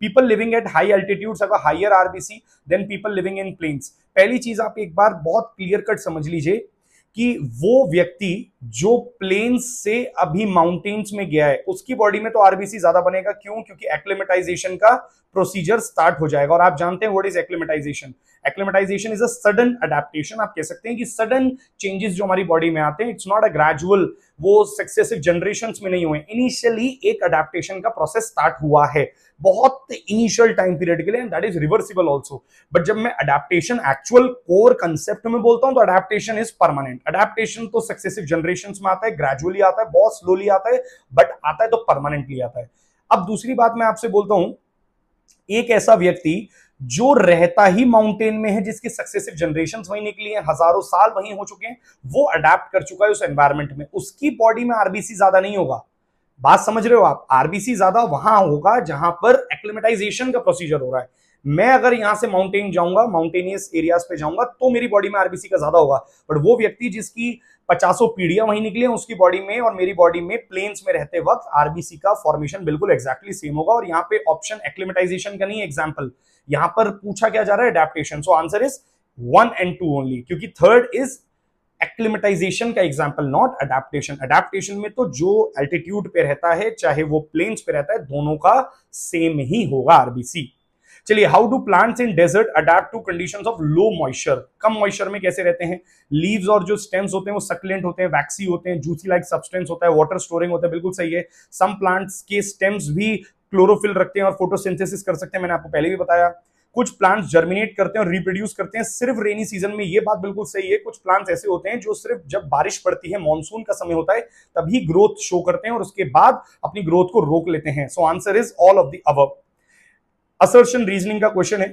people living at high altitudes अगर higher RBC than people living in plains पहली चीज आप एक बार बहुत क्लियर कट समझ लीजिए कि वो व्यक्ति जो प्लेन्स से अभी माउंटेन्स में गया है उसकी बॉडी में तो आरबीसी ज्यादा बनेगा क्यों क्योंकि एक्लेमेटाइजेशन का प्रोसीजर स्टार्ट हो जाएगा और आप जानते हैं what is acclimatization acclimatization is a sudden adaptation आप कह सकते हैं कि सडन चेंजेस जो हमारी बॉडी में आते हैं इट्स नॉट अ ग्रेजुअल वो सक्सेसिव जनरेशन में नहीं हुए इनिशियली एक अडेप्टेशन का प्रोसेस स्टार्ट हुआ है बहुत इनिशियल टाइम पीरियड के लिए and that is reversible also but जब मैं अडेप्टेशन एक्चुअल कोर कंसेप्ट में बोलता हूं तो अडेप्टेशन इज परमानेंट अडेप्टेशन तो सक्सेसिव जनरेशन में आता है ग्रेजुअली आता है बहुत स्लोली आता है बट आता है तो परमानेंटली आता है अब दूसरी बात मैं आपसे बोलता हूं एक ऐसा व्यक्ति जो रहता ही माउंटेन में है जिसकी सक्सेसिव जनरेशन वहीं निकली हैं हजारों साल वहीं हो चुके हैं वो अडेप्ट कर चुका है उस एनवायरमेंट में उसकी बॉडी में आरबीसी ज्यादा नहीं होगा बात समझ रहे हो आप आरबीसी ज्यादा वहां होगा जहां पर एक्लिमेटाइजेशन का प्रोसीजर हो रहा है मैं अगर यहां से माउंटेन जाऊंगा माउंटेनियस एरियाज पे जाऊंगा तो मेरी बॉडी में आरबीसी का ज्यादा होगा बट वो व्यक्ति जिसकी पचासों पीढ़ियां वहीं निकली हैं उसकी बॉडी में और मेरी बॉडी में प्लेन्स में रहते वक्त आरबीसी का फॉर्मेशन बिल्कुल एक्जैक्टली सेम होगा और यहाँ पे ऑप्शन एक्लिमेटाइजेशन का नहीं एग्जाम्पल यहां पर पूछा क्या जा रहा है adaptation so answer is one and two only क्योंकि थर्ड इज एक्लिमेटाइजेशन का एग्जाम्पल नॉट अडेप्टेशन अडेप्टेशन में तो जो एल्टीट्यूड पे रहता है चाहे वो प्लेन्स पे रहता है दोनों का सेम ही होगा आरबीसी चलिए how do plants in desert adapt to conditions of low moisture कम मॉइस्चर में कैसे रहते हैं लीव्स और जो स्टेम्स होते हैं वो सकलेंट होते हैं वैक्सी होते हैं जूसी लाइक सब्सटेंस होता है वाटर स्टोरिंग होता है बिल्कुल सही है सम प्लांट्स के स्टेम्स भी क्लोरोफिल रखते हैं और फोटोसिंथेसिस कर सकते हैं मैंने आपको पहले भी बताया कुछ प्लांट्स जर्मिनेट करते हैं और रिप्रोड्यूस करते हैं सिर्फ रेनी सीजन में ये बात बिल्कुल सही है कुछ प्लांट्स ऐसे होते हैं जो सिर्फ जब बारिश पड़ती है मॉनसून का समय होता है तभी ग्रोथ शो करते हैं और उसके बाद अपनी ग्रोथ को रोक लेते हैं so answer is all of the above assertion reasoning का क्वेश्चन है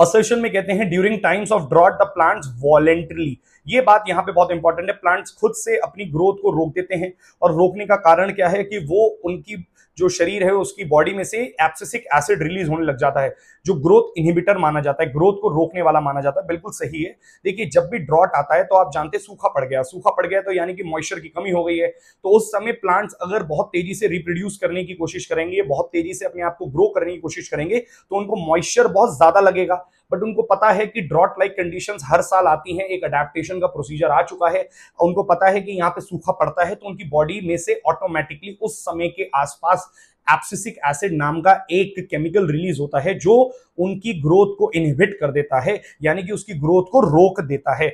असर्शन में कहते हैं during times of drought the plants voluntarily ये बात यहाँ पे बहुत इंपॉर्टेंट है प्लांट्स खुद से अपनी ग्रोथ को रोक देते हैं और रोकने का कारण क्या है कि वो उनकी जो शरीर है उसकी बॉडी में से एप्सिसिक एसिड रिलीज होने लग जाता है जो ग्रोथ इनहिबिटर माना जाता है ग्रोथ को रोकने वाला माना जाता है बिल्कुल सही है देखिए जब भी ड्रॉट आता है तो आप जानते सूखा पड़ गया सूखा पड़ गया तो यानी कि मॉइस्चर की कमी हो गई है तो उस समय प्लांट्स अगर बहुत तेजी से रिप्रोड्यूस करने की कोशिश करेंगे बहुत तेजी से अपने आप को ग्रो करने की कोशिश करेंगे तो उनको मॉइस्चर बहुत ज्यादा लगेगा बट उनको पता है कि ड्रॉट लाइक कंडीशन हर साल आती है एक अडेप्टेशन का प्रोसीजर आ चुका है उनको पता है कि यहाँ पे सूखा पड़ता है तो उनकी बॉडी में से ऑटोमेटिकली उस समय के आसपास एप्सिसिक एसिड नाम का एक केमिकल रिलीज होता है जो उनकी ग्रोथ को इनहिबिट कर देता है यानी कि उसकी ग्रोथ को रोक देता है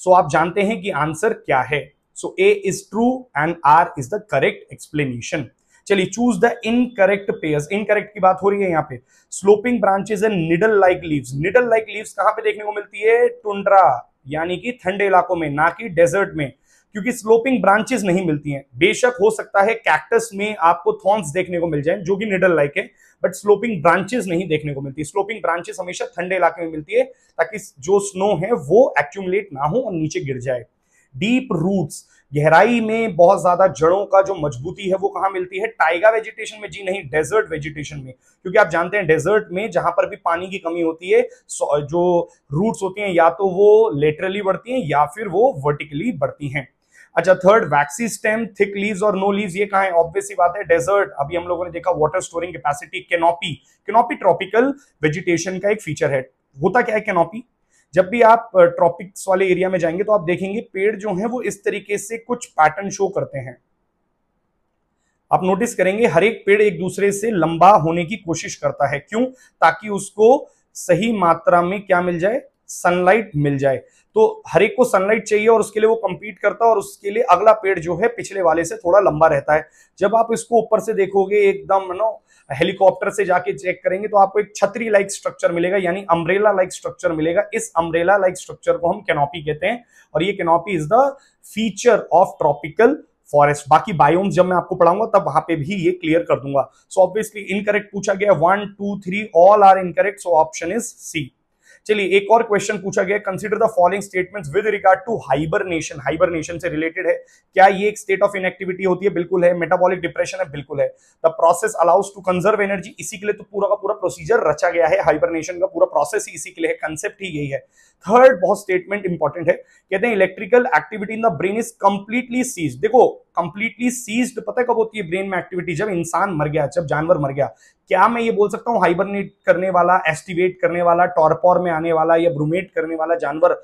सो so, आप जानते हैं कि आंसर क्या है so A is true and R is the correct explanation चलिए choose the incorrect pairs incorrect की बात हो रही है यहाँ पे sloping branches and needle like leaves needle like leaves कहां पे देखने को मिलती है टुंड्रा यानी कि ठंडे इलाकों में ना कि डेजर्ट में क्योंकि स्लोपिंग ब्रांचेस नहीं मिलती हैं बेशक हो सकता है कैक्टस में आपको थॉर्न्स देखने को मिल जाए जो कि निडल लाइक है बट स्लोपिंग ब्रांचेस नहीं देखने को मिलती स्लोपिंग ब्रांचेस हमेशा ठंडे इलाके में मिलती है ताकि जो स्नो है वो एक्यूमुलेट ना हो और नीचे गिर जाए डीप रूट्स गहराई में बहुत ज्यादा जड़ों का जो मजबूती है वो कहाँ मिलती है टाइगा वेजिटेशन में जी नहीं डेजर्ट वेजिटेशन में क्योंकि आप जानते हैं डेजर्ट में जहां पर भी पानी की कमी होती है जो रूट्स होती हैं या तो वो लेटरली बढ़ती हैं या फिर वो वर्टिकली बढ़ती हैं अच्छा third waxy stem thick leaves और नो लीव्स ये कहा है ऑब्वियस बात है डेजर्ट अभी हम लोगों ने देखा water storing capacity canopy canopy tropical vegetation का एक फीचर है होता क्या है केनोपी जब भी आप ट्रॉपिक्स वाले एरिया में जाएंगे तो आप देखेंगे पेड़ जो है वो इस तरीके से कुछ पैटर्न शो करते हैं आप नोटिस करेंगे हर एक पेड़ एक दूसरे से लंबा होने की कोशिश करता है क्यों ताकि उसको सही मात्रा में क्या मिल जाए सनलाइट मिल जाए तो हर एक को सनलाइट चाहिए और उसके लिए वो कंपीट करता है और उसके लिए अगला पेड़ जो है पिछले वाले से थोड़ा लंबा रहता है जब आप इसको ऊपर से देखोगे एकदम नो हेलीकॉप्टर से जाके चेक करेंगे तो आपको एक छतरी लाइक स्ट्रक्चर मिलेगा यानी अम्ब्रेला लाइक स्ट्रक्चर मिलेगा इस अम्ब्रेला लाइक स्ट्रक्चर को हम कैनोपी कहते हैं और ये canopy is the feature of tropical forest बाकी बायोम्स जब मैं आपको पढ़ाऊंगा तब वहां पे भी ये क्लियर कर दूंगा सो ऑब्वियसली इनकरेक्ट पूछा गया one two three all are incorrect so option is C चलिए एक और क्वेश्चन पूछा गया consider the following statement with regard to hibernation hibernation से रिलेटेड है क्या ये एक स्टेट ऑफ इनएक्टिविटी होती है बिल्कुल है मेटाबॉलिक डिप्रेशन है बिल्कुल है the process allows to conserve energy इसी के लिए तो पूरा का पूरा प्रोसीजर रचा गया है हाइबरनेशन का पूरा प्रोसेस ही इसी के लिए है कंसेप्ट ही यही है थर्ड बहुत स्टेटमेंट इंपॉर्टेंट है कहते हैं electrical activity in the brain is completely cease देखो कंप्लीटली सीज्ड पता है कब होती है ब्रेन में एक्टिविटी जब इंसान मर गया जब जानवर मर गया क्या मैं ये बोल सकता हूँ हाइबरनेट करने वाला एस्टिवेट करने वाला टॉरपोर में आने वाला या ब्रूमेट करने वाला जानवर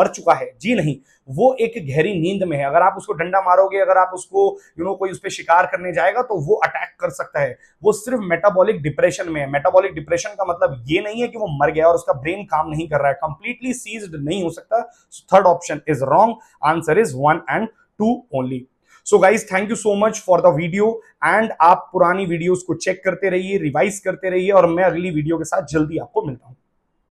मर चुका है जी नहीं वो एक गहरी नींद में है अगर आप उसको डंडा मारोगे अगर आप उसको यू नो कोई उस पर शिकार करने जाएगा तो वो अटैक कर सकता है वो सिर्फ मेटाबॉलिक डिप्रेशन में है मेटाबॉलिक डिप्रेशन का मतलब ये नहीं है कि वो मर गया और उसका ब्रेन काम नहीं कर रहा है कंप्लीटली सीज्ड नहीं हो सकता third option is wrong answer is one and two only so guys thank you so much for the video and आप पुरानी वीडियोस को चेक करते रहिए रिवाइज करते रहिए और मैं अगली वीडियो के साथ जल्दी आपको मिलता हूँ